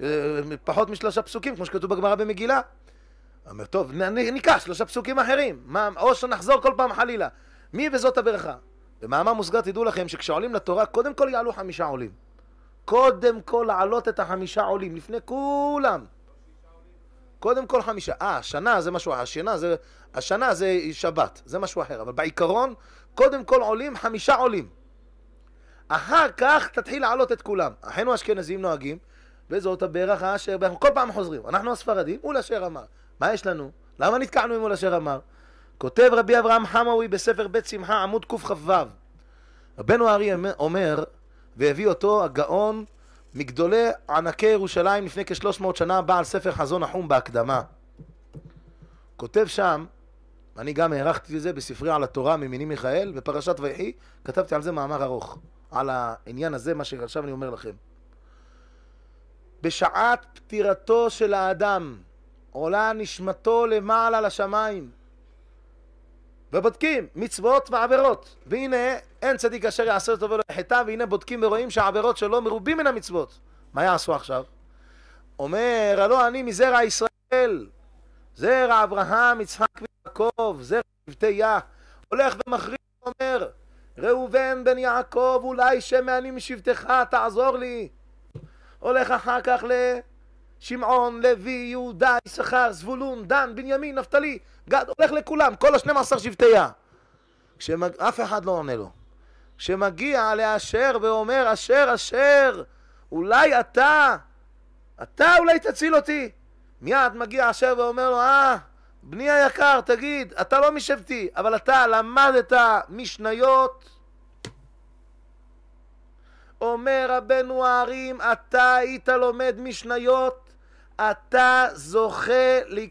אה, פחות משלושה פסוקים, כמו שכתוב בגמרא במגילה. אומר, טוב, ניקח שלושה פסוקים אחרים, מה, או שנחזור כל פעם חלילה. מי וזאת הברכה? במאמר מוסגר תדעו לכם שכשעולים לתורה, קודם כל יעלו חמישה עולים. קודם כל לעלות את החמישה עולים, לפני כולם. קודם כל חמישה. אה, השנה זה משהו אחר, השנה השנה זה שבת, זה משהו אחר. אבל בעיקרון, קודם כל עולים חמישה עולים. אחר כך תתחיל לעלות את כולם. אחינו האשכנזים נוהגים, וזאת הברכה אשר... כל פעם חוזרים. אנחנו הספרדים, הוא לאשר אמר. מה יש לנו? למה נתקענו ממול אשר אמר? כותב רבי אברהם חמאווי בספר בית שמחה עמוד קכ"ו רבנו הארי אומר והביא אותו הגאון מגדולי ענקי ירושלים לפני כשלוש מאות שנה בעל ספר חזון החום בהקדמה כותב שם אני גם הערכתי את זה בספרי על התורה ממיני מיכאל בפרשת ויחי כתבתי על זה מאמר ארוך על העניין הזה מה שעכשיו אני אומר לכם בשעת פטירתו של האדם עולה נשמתו למעלה לשמיים. ובודקים מצוות ועבירות. והנה, אין צדיק אשר יעשה אותו ולא יחטא, והנה בודקים ורואים שהעבירות שלו מרובים מן המצוות. מה יעשו עכשיו? אומר, הלא אני מזרע ישראל, זרע אברהם, יצחק ויעקב, זרע שבטי יה. הולך ומחריף, ואומר, ראובן בן יעקב, אולי שמא אני משבטך, תעזור לי. הולך אחר כך ל... שמעון, לוי, יהודה, יששכר, זבולון, דן, בנימין, נפתלי, גד, הולך לכולם, כל השנים עשר שבטייה. כשמג... אף אחד לא עונה לו. כשמגיע לאשר ואומר, אשר, אשר, אולי אתה, אתה אולי תציל אותי. מיד מגיע אשר ואומר לו, אה, בני היקר, תגיד, אתה לא משבטי, אבל אתה למדת משניות. אומר רבנו הערים, אתה היית לומד משניות אתה זוכה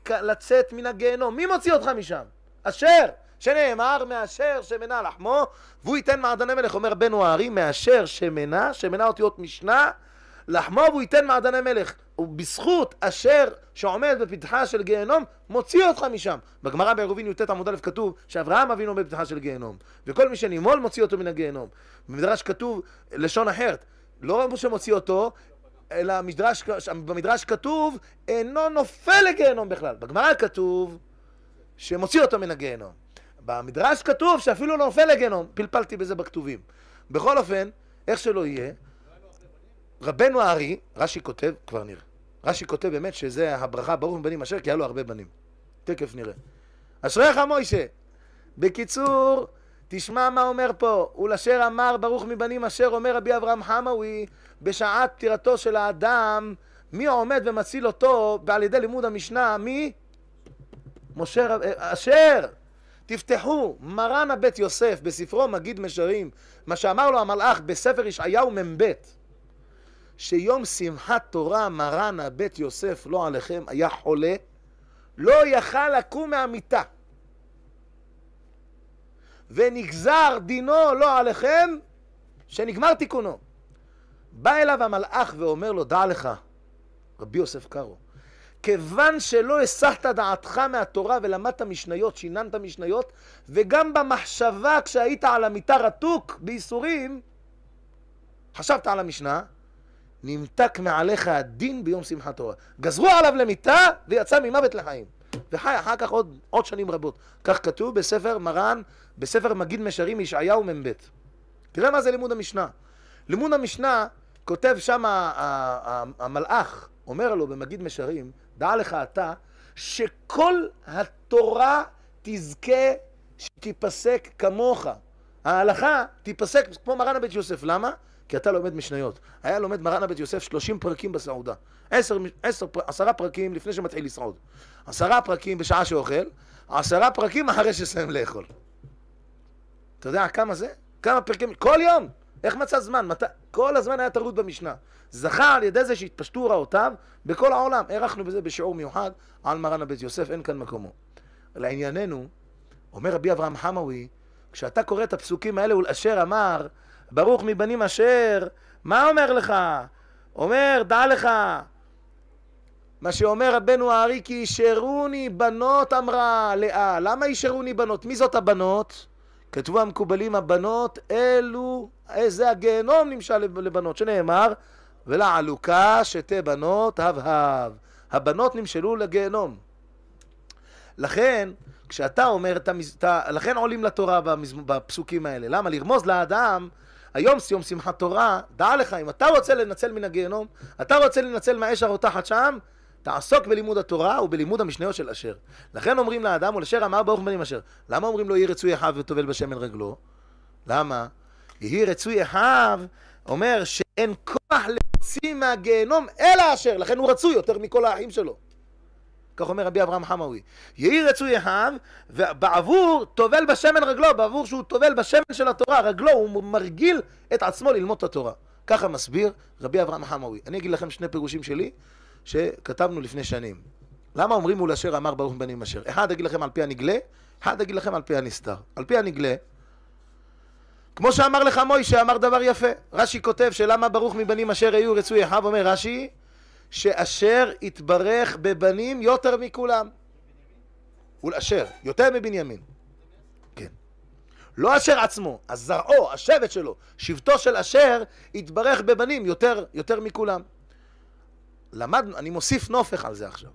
לצאת מן הגיהנום. מי מוציא אותך משם? אשר, שנאמר, מאשר שמנה לחמו, והוא ייתן מעדני מלך. אומר בן הארי, מאשר שמנה, שמנה אותיות משנה, לחמו והוא ייתן מעדני מלך. ובזכות אשר שעומד בפתחה של גיהנום, מוציא אותך משם. בגמרא בעירובין י"ט עמוד א' כתוב שאברהם אבינו עומד בפתחה של גיהנום, וכל מי שנימול מוציא אותו מן הגיהנום. במדרש כתוב לשון אחרת, לא רק שמוציא אותו, אלא המדרש, במדרש כתוב, אינו נופל לגיהנום בכלל. בגמרא כתוב שמוציא אותו מן הגיהנום. במדרש כתוב שאפילו לא נופל לגיהנום. פלפלתי בזה בכתובים. בכל אופן, איך שלא יהיה, רבנו הארי, רש"י כותב, כבר נראה, רש"י כותב באמת שזה הברכה, ברוך מבנים אשר, כי היה לו הרבה בנים. תכף נראה. אשריך מוישה. בקיצור, תשמע מה אומר פה, ולאשר אמר ברוך מבנים אשר אומר רבי אברהם חמאווי בשעת פטירתו של האדם, מי עומד ומציל אותו על ידי לימוד המשנה? מי? משה אה, אשר. תפתחו, מרן הבית יוסף בספרו מגיד משרים, מה שאמר לו המלאך בספר ישעיהו מ"ב, שיום שמחת תורה מרן הבית יוסף, לא עליכם, היה חולה, לא יכל לקום מהמיטה. ונגזר דינו, לא עליכם, שנגמר תיקונו. בא אליו המלאך ואומר לו, דע לך, רבי יוסף קארו, כיוון שלא הסחת דעתך מהתורה ולמדת משניות, שיננת משניות, וגם במחשבה כשהיית על המיטה רתוק בייסורים, חשבת על המשנה, נמתק מעליך הדין ביום שמחת תורה. גזרו עליו למיטה ויצא ממוות לחיים. וחי אחר כך עוד, עוד שנים רבות. כך כתוב בספר מרן, בספר מגיד משרים ישעיהו מ"ב. תראה מה זה לימוד המשנה. לימוד המשנה כותב שם המלאך, אומר לו במגיד משרים, דע לך אתה, שכל התורה תזכה שתיפסק כמוך. ההלכה תיפסק כמו מרן הבית יוסף. למה? כי אתה לומד משניות. היה לומד מרן הבית יוסף 30 פרקים בסעודה. 10, 10, 10 פרקים לפני שמתחיל לסעוד. עשרה פרקים בשעה שאוכל, עשרה פרקים אחרי שסיים לאכול. אתה יודע כמה זה? כמה פרקים? כל יום! איך מצא זמן? מת... כל הזמן היה טרוד במשנה. זכה על ידי זה שהתפשטו רעותיו בכל העולם. הארכנו בזה בשיעור מיוחד על מרן הבית יוסף, אין כאן מקומו. לענייננו, אומר רבי אברהם חמאווי, כשאתה קורא את הפסוקים האלה, ולאשר אמר, ברוך מבנים אשר, מה אומר לך? אומר, דע לך, מה שאומר רבנו הארי, כי ישרוני בנות אמרה לאה. למה ישרוני בנות? מי זאת הבנות? כתבו המקובלים הבנות, אלו, איזה אה, הגיהנום נמשל לבנות, שנאמר, ולעלוקה שתי בנות הבהב. הבנות נמשלו לגיהנום. לכן, כשאתה אומר, אתה, אתה, לכן עולים לתורה במז, בפסוקים האלה. למה? לרמוז לאדם, היום סיום שמחת תורה, דע לך, אם אתה רוצה לנצל מן הגיהנום, אתה רוצה לנצל מהאש הרותחת שם, תעסוק בלימוד התורה ובלימוד המשניות של אשר. לכן אומרים לאדם, ולשר אמר ברוך בנים אשר. למה אומרים לו יהי רצוי אחיו וטובל בשמן רגלו? למה? יהי רצוי אחיו אומר שאין כוח להוציא מהגיהנום אלא אשר, לכן הוא רצוי יותר מכל האחים שלו. כך אומר רבי אברהם חמאווי. יהי רצוי אחיו, ובעבור טובל בשמן רגלו, בעבור שהוא טובל בשמן של התורה, רגלו, הוא מרגיל את עצמו ללמוד את התורה. ככה מסביר רבי אברהם חמאווי. אני אגיד לכם שני פירושים שלי, שכתבנו לפני שנים. למה אומרים מול אשר אמר ברוך בנים אשר? אחד אגיד לכם על פי הנגלה, אחד אגיד לכם על פי הנסתר. על פי הנגלה, כמו שאמר לך מוישה, אמר דבר יפה. רש"י כותב שלמה ברוך מבנים אשר היו רצוי אחיו, אומר רש"י, שאשר יתברך בבנים יותר מכולם. ולאשר, יותר מבנימין. כן. לא אשר עצמו, אז זרעו, השבט שלו, שבטו של אשר, יתברך בבנים יותר, יותר מכולם. למדנו, אני מוסיף נופך על זה עכשיו.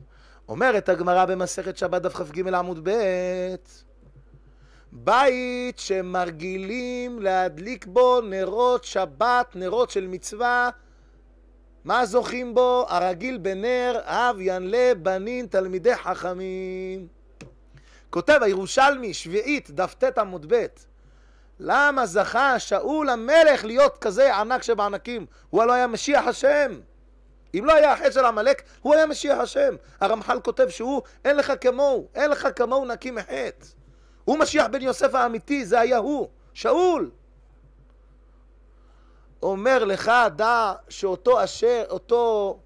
אומרת הגמרא במסכת שבת דף כ"ג עמוד ב' בית שמרגילים להדליק בו נרות שבת, נרות של מצווה, מה זוכים בו? הרגיל בנר, אב ינלה בנין תלמידי חכמים. כותב הירושלמי, שביעית, דף ט עמוד ב', למה זכה שאול המלך להיות כזה ענק שבענקים? הוא הלא היה משיח השם. אם לא היה החטא של עמלק, הוא היה משיח השם. הרמח"ל כותב שהוא, אין לך כמוהו, אין לך כמוהו נקי מחטא. הוא משיח בן יוסף האמיתי, זה היה הוא, שאול. אומר לך, דע שאותו אשר, אותו,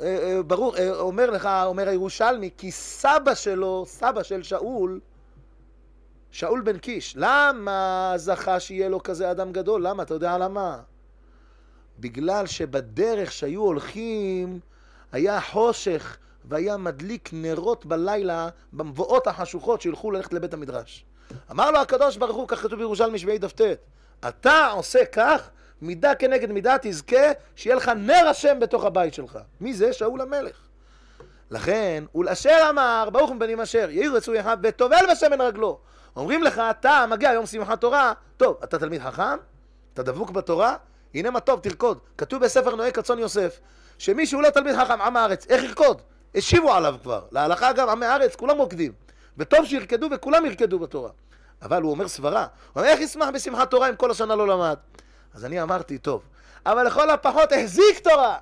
אה, אה, ברור, אה, אומר לך, אומר הירושלמי, כי סבא שלו, סבא של שאול, שאול בן קיש, למה זכה שיהיה לו כזה אדם גדול? למה? אתה יודע למה? בגלל שבדרך שהיו הולכים היה חושך והיה מדליק נרות בלילה במבואות החשוכות שילכו ללכת לבית המדרש. אמר לו הקדוש ברוך הוא, כך כתוב בירושלמי שביעי דף ט', אתה עושה כך, מידה כנגד מידה תזכה, שיהיה לך נר השם בתוך הבית שלך. מי זה? שאול המלך. לכן, ולאשר אמר, ברוך מבנים אשר, יהי רצוי אחד וטובל בשמן רגלו. אומרים לך, אתה מגיע יום שמחת תורה, טוב, אתה תלמיד חכם? אתה דבוק בתורה? הנה מה טוב, תרקוד. כתוב בספר נוהג כצאן יוסף, שמי שהוא לא תלמיד חכם, עם הארץ, איך ירקוד? השיבו עליו כבר. להלכה אגב, עמי הארץ, כולם רוקדים. וטוב שירקדו וכולם ירקדו בתורה. אבל הוא אומר סברה. הוא אומר, איך ישמח בשמחת תורה אם כל השנה לא למד? אז אני אמרתי, טוב, אבל לכל הפחות החזיק תורה.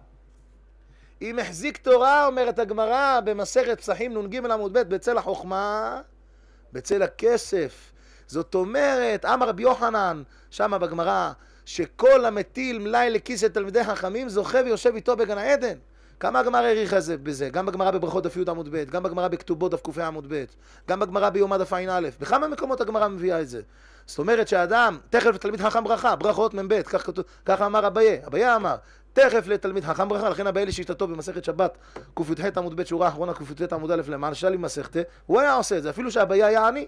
אם החזיק תורה, אומרת הגמרא במסכת פסחים נ"ג עמוד ב', בצל החוכמה, בצל הכסף. זאת אומרת, אמר רבי יוחנן, שמה בגמרא, שכל המטיל מלאי לכיס של תלמידי חכמים זוכה ויושב איתו בגן העדן. כמה הגמרא העריכה בזה? גם בגמרא בברכות דף י עמוד ב, גם בגמרא בכתובות דף קה עמוד ב, גם בגמרא ביומא דף ע"א. בכמה מקומות הגמרא מביאה את זה? זאת אומרת שאדם, תכף לתלמיד חכם ברכה, ברכות מ"ב, כך, כך אמר אביה, אביה אמר, תכף לתלמיד חכם ברכה, לכן אביה לשיטתו במסכת שבת, קי"ח עמוד ב', שורה אחרונה, קי"ט עמוד א' למען שאלי מסכתה, הוא היה עושה את זה, אפילו שאביה היה עני.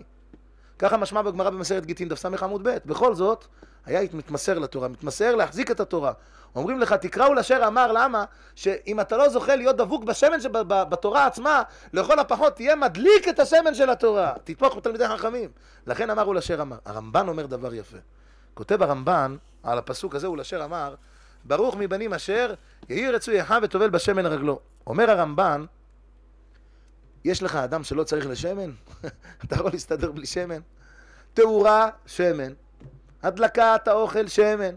ככה משמע בגמרא במסכת גיטין דף ס' עמוד ב'. בכל זאת, היה מתמסר לתורה, מתמסר להחזיק את התורה. אומרים לך, תקראו לאשר אמר, למה? שאם אתה לא זוכה להיות דבוק בשמן שבתורה עצמה, לכל הפחות תהיה מדליק את השמן של התורה. תתמוך בתלמידי חכמים. לכן אמרו לאשר אמר. הרמב"ן אומר דבר יפה. כותב הרמב"ן על הפסוק הזה, הוא לאשר אמר, ברוך מבנים אשר יהי רצוי רצויך וטובל בשמן רגלו. אומר הרמב"ן, יש לך אדם שלא צריך לשמן? אתה יכול להסתדר בלי שמן. תאורה, שמן. הדלקת האוכל, שמן.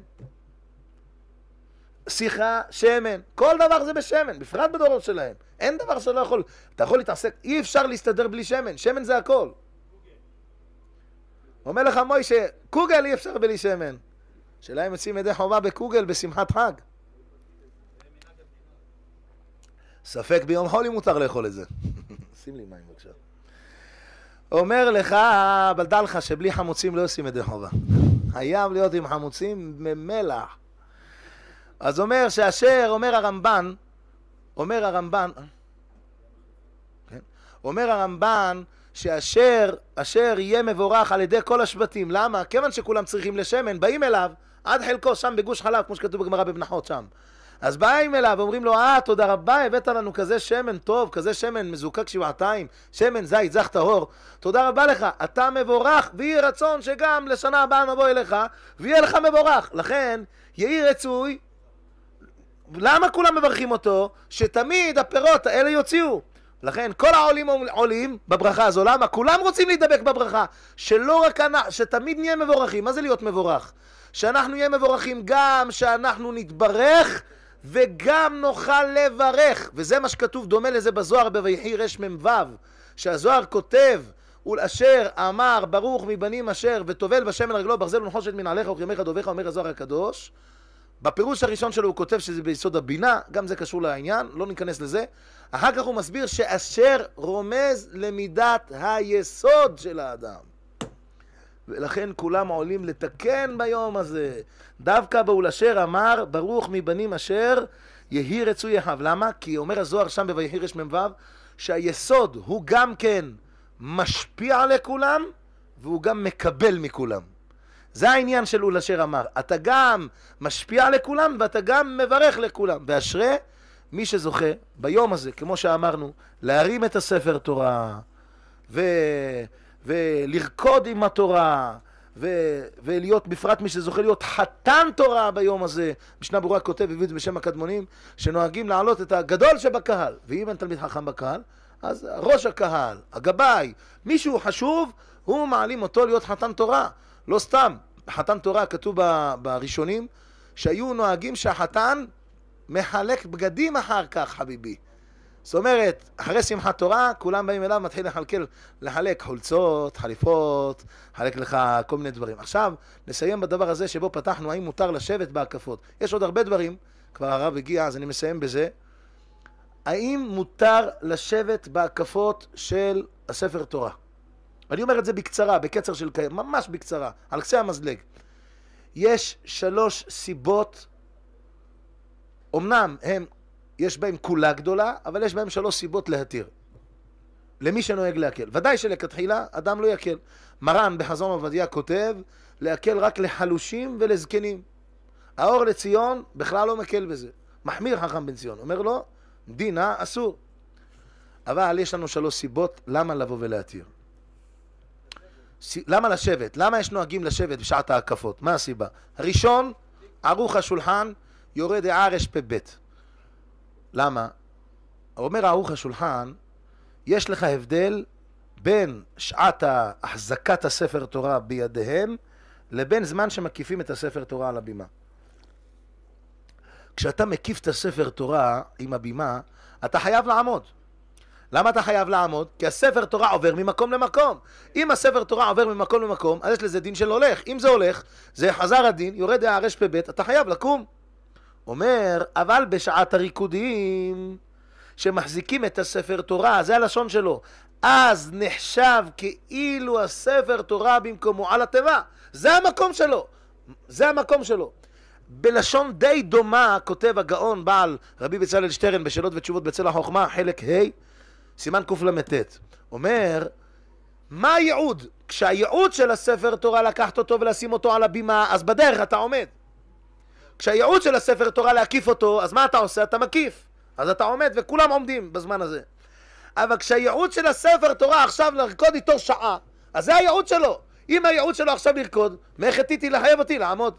שיחה, שמן. כל דבר זה בשמן, בפרט בדורות שלהם. אין דבר שלא יכול. אתה יכול להתעסק, אי אפשר להסתדר בלי שמן, שמן זה הכל. אומר לך מוישה, קוגל אי אפשר בלי שמן. השאלה אם יוצאים ידי חובה בקוגל בשמחת חג. ספק ביום חולי מותר לאכול את זה. שים לי מים בבקשה. אומר לך, אבל דע לך שבלי חמוצים לא עושים ידי חובה. חייב להיות עם חמוצים ממלח. אז אומר שאשר, אומר הרמב"ן, אומר הרמב"ן, כן? אומר הרמב"ן שאשר, אשר יהיה מבורך על ידי כל השבטים. למה? כיוון שכולם צריכים לשמן, באים אליו עד חלקו שם בגוש חלב, כמו שכתוב בגמרא בבנחות שם. אז באים אליו ואומרים לו, אה, תודה רבה, הבאת לנו כזה שמן טוב, כזה שמן מזוקק שבעתיים, שמן זית זך טהור, תודה רבה לך, אתה מבורך, ויהי רצון שגם לשנה הבאה נבוא אליך, ויהיה לך מבורך. לכן, יהי רצוי, למה כולם מברכים אותו? שתמיד הפירות האלה יוציאו. לכן כל העולים עולים בברכה הזו, למה? כולם רוצים להידבק בברכה. שלא רק אנחנו, שתמיד נהיה מבורכים. מה זה להיות מבורך? שאנחנו נהיה מבורכים גם שאנחנו נתברך וגם נוכל לברך. וזה מה שכתוב דומה לזה בזוהר בויחי רמ"ו, שהזוהר כותב ולאשר אמר ברוך מבנים אשר וטובל בשמן רגלו ברזל ונחושת מנעליך וכימיך דובך אומר הזוהר הקדוש בפירוש הראשון שלו הוא כותב שזה ביסוד הבינה, גם זה קשור לעניין, לא ניכנס לזה. אחר כך הוא מסביר שאשר רומז למידת היסוד של האדם. ולכן כולם עולים לתקן ביום הזה. דווקא באול אשר אמר, ברוך מבנים אשר יהי אהב. למה? כי אומר הזוהר שם בויחי רמ"ו, שהיסוד הוא גם כן משפיע לכולם, והוא גם מקבל מכולם. זה העניין של אול אשר אמר. אתה גם משפיע לכולם, ואתה גם מברך לכולם. ואשרי מי שזוכה ביום הזה, כמו שאמרנו, להרים את הספר תורה, ו... ולרקוד עם התורה, ו- ולהיות, בפרט מי שזוכה להיות חתן תורה ביום הזה, משנה ברורה כותב, הביא את זה בשם הקדמונים, שנוהגים להעלות את הגדול שבקהל, ואם אין תלמיד חכם בקהל, אז ראש הקהל, הגבאי, מישהו חשוב, הוא מעלים אותו להיות חתן תורה. לא סתם, חתן תורה כתוב בראשונים, שהיו נוהגים שהחתן מחלק בגדים אחר כך, חביבי. זאת אומרת, אחרי שמחת תורה, כולם באים אליו, מתחיל לחלקל, לחלק חולצות, חליפות, לחלק לך כל מיני דברים. עכשיו, נסיים בדבר הזה שבו פתחנו, האם מותר לשבת בהקפות. יש עוד הרבה דברים, כבר הרב הגיע, אז אני מסיים בזה. האם מותר לשבת בהקפות של הספר תורה? אני אומר את זה בקצרה, בקצר של קיים, ממש בקצרה, על קצה המזלג. יש שלוש סיבות, אמנם הן יש בהם כולה גדולה, אבל יש בהם שלוש סיבות להתיר. למי שנוהג להקל. ודאי שלכתחילה אדם לא יקל. מרן בחזון עובדיה כותב להקל רק לחלושים ולזקנים. האור לציון בכלל לא מקל בזה. מחמיר חכם בן ציון, אומר לו, דינה אסור. אבל יש לנו שלוש סיבות למה לבוא ולהתיר. למה לשבת? למה יש נוהגים לשבת בשעת ההקפות? מה הסיבה? הראשון, ערוך השולחן, יורד הער פב. למה? אומר ערוך השולחן, יש לך הבדל בין שעת החזקת הספר תורה בידיהם לבין זמן שמקיפים את הספר תורה על הבימה. כשאתה מקיף את הספר תורה עם הבימה, אתה חייב לעמוד. למה אתה חייב לעמוד? כי הספר תורה עובר ממקום למקום. אם הספר תורה עובר ממקום למקום, אז יש לזה דין של הולך. אם זה הולך, זה חזר הדין, יורד הרפ"ב, אתה חייב לקום. אומר, אבל בשעת הריקודים שמחזיקים את הספר תורה, זה הלשון שלו, אז נחשב כאילו הספר תורה במקומו על התיבה. זה המקום שלו. זה המקום שלו. בלשון די דומה כותב הגאון בעל רבי בצלאל שטרן בשאלות ותשובות בצל החוכמה, חלק ה', סימן קלט. אומר, מה הייעוד? כשהייעוד של הספר תורה לקחת אותו ולשים אותו על הבימה, אז בדרך אתה עומד. כשהייעוד של הספר תורה להקיף אותו, אז מה אתה עושה? אתה מקיף. אז אתה עומד וכולם עומדים בזמן הזה. אבל כשהייעוד של הספר תורה עכשיו לרקוד איתו שעה, אז זה הייעוד שלו. אם הייעוד שלו עכשיו לרקוד, מהחטאתי לחייב אותי לעמוד.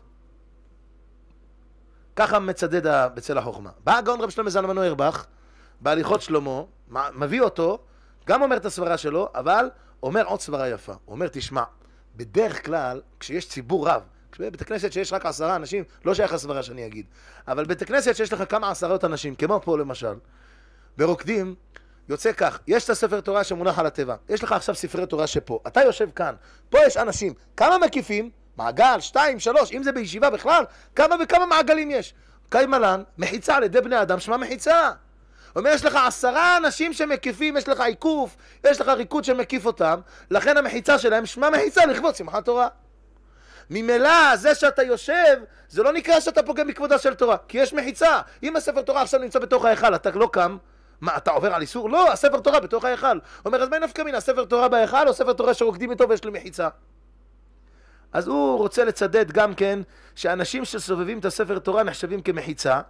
ככה מצדד בצל החוכמה. בא הגאון רב שלמה זלמנו אוירבך, בהליכות שלמה, מביא אותו, גם אומר את הסברה שלו, אבל אומר עוד סברה יפה. הוא אומר, תשמע, בדרך כלל, כשיש ציבור רב בית הכנסת שיש רק עשרה אנשים, לא שייך הסברה שאני אגיד. אבל בית הכנסת שיש לך כמה עשרות אנשים, כמו פה למשל, ורוקדים, יוצא כך, יש את הספר תורה שמונח על התיבה, יש לך עכשיו ספרי תורה שפה, אתה יושב כאן, פה יש אנשים, כמה מקיפים? מעגל, שתיים, שלוש, אם זה בישיבה בכלל, כמה וכמה מעגלים יש. קיימלן, מחיצה על ידי בני אדם, שמה מחיצה. אומר, יש לך עשרה אנשים שמקיפים, יש לך עיקוף, יש לך ריקוד שמקיף אותם, לכן המחיצה שלהם שמה מחיצה לכבוד שמחת תורה. ממילא זה שאתה יושב, זה לא נקרא שאתה פוגע בכבודה של תורה, כי יש מחיצה. אם הספר תורה עכשיו נמצא בתוך ההיכל, אתה לא קם. מה, אתה עובר על איסור? לא, הספר תורה בתוך ההיכל. אומר, אז מה נפקא מן, הספר תורה בהיכל או ספר תורה שרוקדים איתו ויש לו מחיצה? אז הוא רוצה לצדד גם כן שאנשים שסובבים את הספר תורה נחשבים כמחיצה,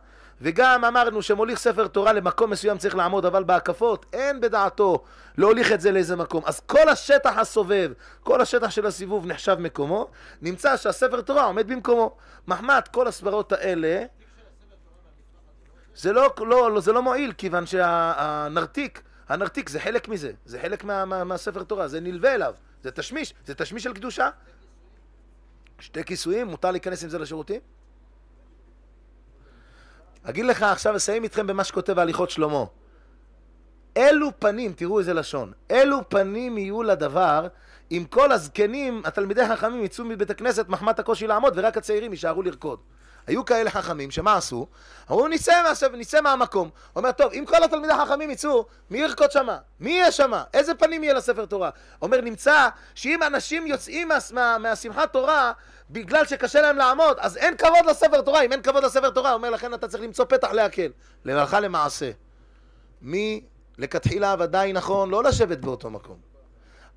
וגם אמרנו שמוליך ספר תורה למקום מסוים צריך לעמוד, אבל בהקפות אין בדעתו להוליך את זה לאיזה מקום. אז כל השטח הסובב, כל השטח של הסיבוב נחשב מקומו, נמצא שהספר תורה עומד במקומו. מחמת כל הסברות האלה, זה לא, לא, לא, זה לא מועיל, כיוון שהנרתיק, הנרתיק זה חלק מזה, זה חלק מה, מה, מהספר תורה, זה נלווה אליו, זה תשמיש, זה תשמיש של קדושה. שתי כיסויים, מותר להיכנס עם זה לשירותים? אגיד לך עכשיו, אסיים איתכם במה שכותב הליכות שלמה. אלו פנים, תראו איזה לשון, אלו פנים יהיו לדבר אם כל הזקנים, התלמידי החכמים יצאו מבית הכנסת מחמת הקושי לעמוד ורק הצעירים יישארו לרקוד. היו כאלה חכמים, שמה עשו? אמרו, נצא, מהשב, נצא מהמקום. אומר, טוב, אם כל התלמידי החכמים יצאו, מי ירקוד שמה? מי יהיה שמה? איזה פנים יהיה לספר תורה? אומר, נמצא שאם אנשים יוצאים מה, מהשמחת תורה, בגלל שקשה להם לעמוד, אז אין כבוד לספר תורה. אם אין כבוד לספר תורה, אומר, לכן אתה צריך למצוא פתח להקל. להלכה למעשה. מי לכתחילה ודאי נכון לא לשבת באותו מקום.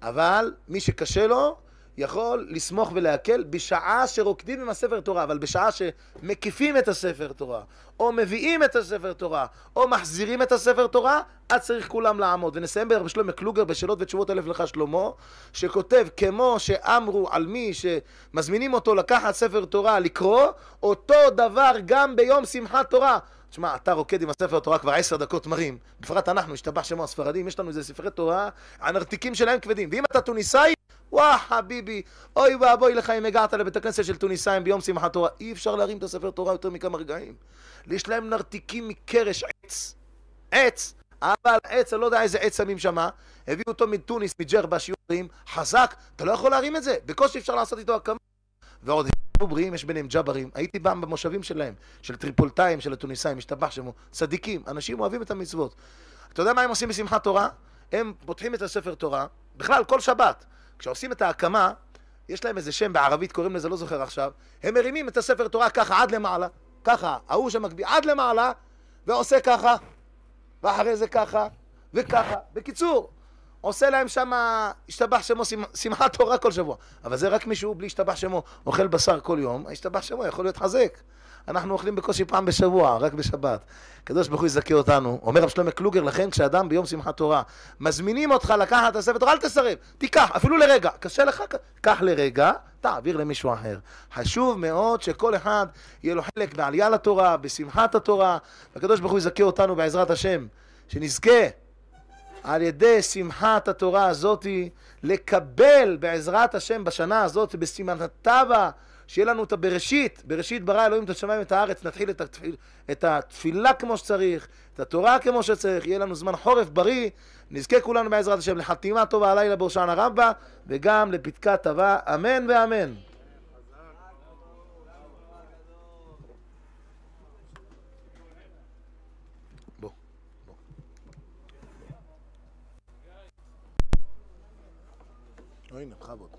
אבל מי שקשה לו, יכול לסמוך ולהקל בשעה שרוקדים עם הספר תורה, אבל בשעה שמקיפים את הספר תורה, או מביאים את הספר תורה, או מחזירים את הספר תורה, אז צריך כולם לעמוד. ונסיים ברבי שלמה קלוגר בשאלות ותשובות אלף לך שלמה, שכותב כמו שאמרו על מי שמזמינים אותו לקחת ספר תורה לקרוא, אותו דבר גם ביום שמחת תורה. תשמע, אתה רוקד עם הספר התורה כבר עשר דקות מרים. בפרט אנחנו, השתבח שמו הספרדים, יש לנו איזה ספרי תורה, הנרתיקים שלהם כבדים. ואם אתה טוניסאי, וואה חביבי, אוי ואבוי לך אם הגעת לבית הכנסת של תוניסאים ביום שמחת תורה. אי אפשר להרים את הספר תורה יותר מכמה רגעים. יש להם נרתיקים מקרש עץ. עץ. אבל עץ, אני לא יודע איזה עץ שמים שמה, הביאו אותו מתוניס, מג'רבה, שיעורים, חזק, אתה לא יכול להרים את זה, בקושי אפשר לעשות איתו הקמה. ועוד הם בריאים, יש ביניהם ג'ברים, הייתי פעם במושבים שלהם, של טריפולטאים, של הטוניסאים, משתבח שמו, צדיקים, אנשים אוהבים את המצוות. אתה יודע מה הם עושים בשמחת תורה? הם פותחים את הספר תורה, בכלל כל שבת. כשעושים את ההקמה, יש להם איזה שם בערבית, קוראים לזה, לא זוכר עכשיו, הם מרימים את הספר תורה ככה עד למעלה, ככה, ההוא שמקביא עד למעלה, ועושה ככה, ואחרי זה ככה, וככה. בקיצור, עושה להם שם השתבח שמו שמחת תורה כל שבוע. אבל זה רק מישהו בלי השתבח שמו אוכל בשר כל יום, השתבח שמו יכול להיות חזק. אנחנו אוכלים בקושי פעם בשבוע, רק בשבת. הקדוש ברוך הוא יזכה אותנו. אומר רב שלמה קלוגר, לכן כשאדם ביום שמחת תורה, מזמינים אותך לקחת את הספר תורה, אל תסרב, תיקח, אפילו לרגע. קשה לך, קח לרגע, תעביר למישהו אחר. חשוב מאוד שכל אחד יהיה לו חלק בעלייה לתורה, בשמחת התורה. הקדוש ברוך הוא יזכה אותנו בעזרת השם, שנזכה. על ידי שמחת התורה הזאתי, לקבל בעזרת השם בשנה הזאת, בשמחתה בה, שיהיה לנו את הבראשית, בראשית ברא אלוהים את השמיים ואת הארץ, נתחיל את, התפיל, את התפילה כמו שצריך, את התורה כמו שצריך, יהיה לנו זמן חורף בריא, נזכה כולנו בעזרת השם לחתימה טובה הלילה בהושענא רבה, וגם לפתקת טבה, אמן ואמן. Oui, bravo.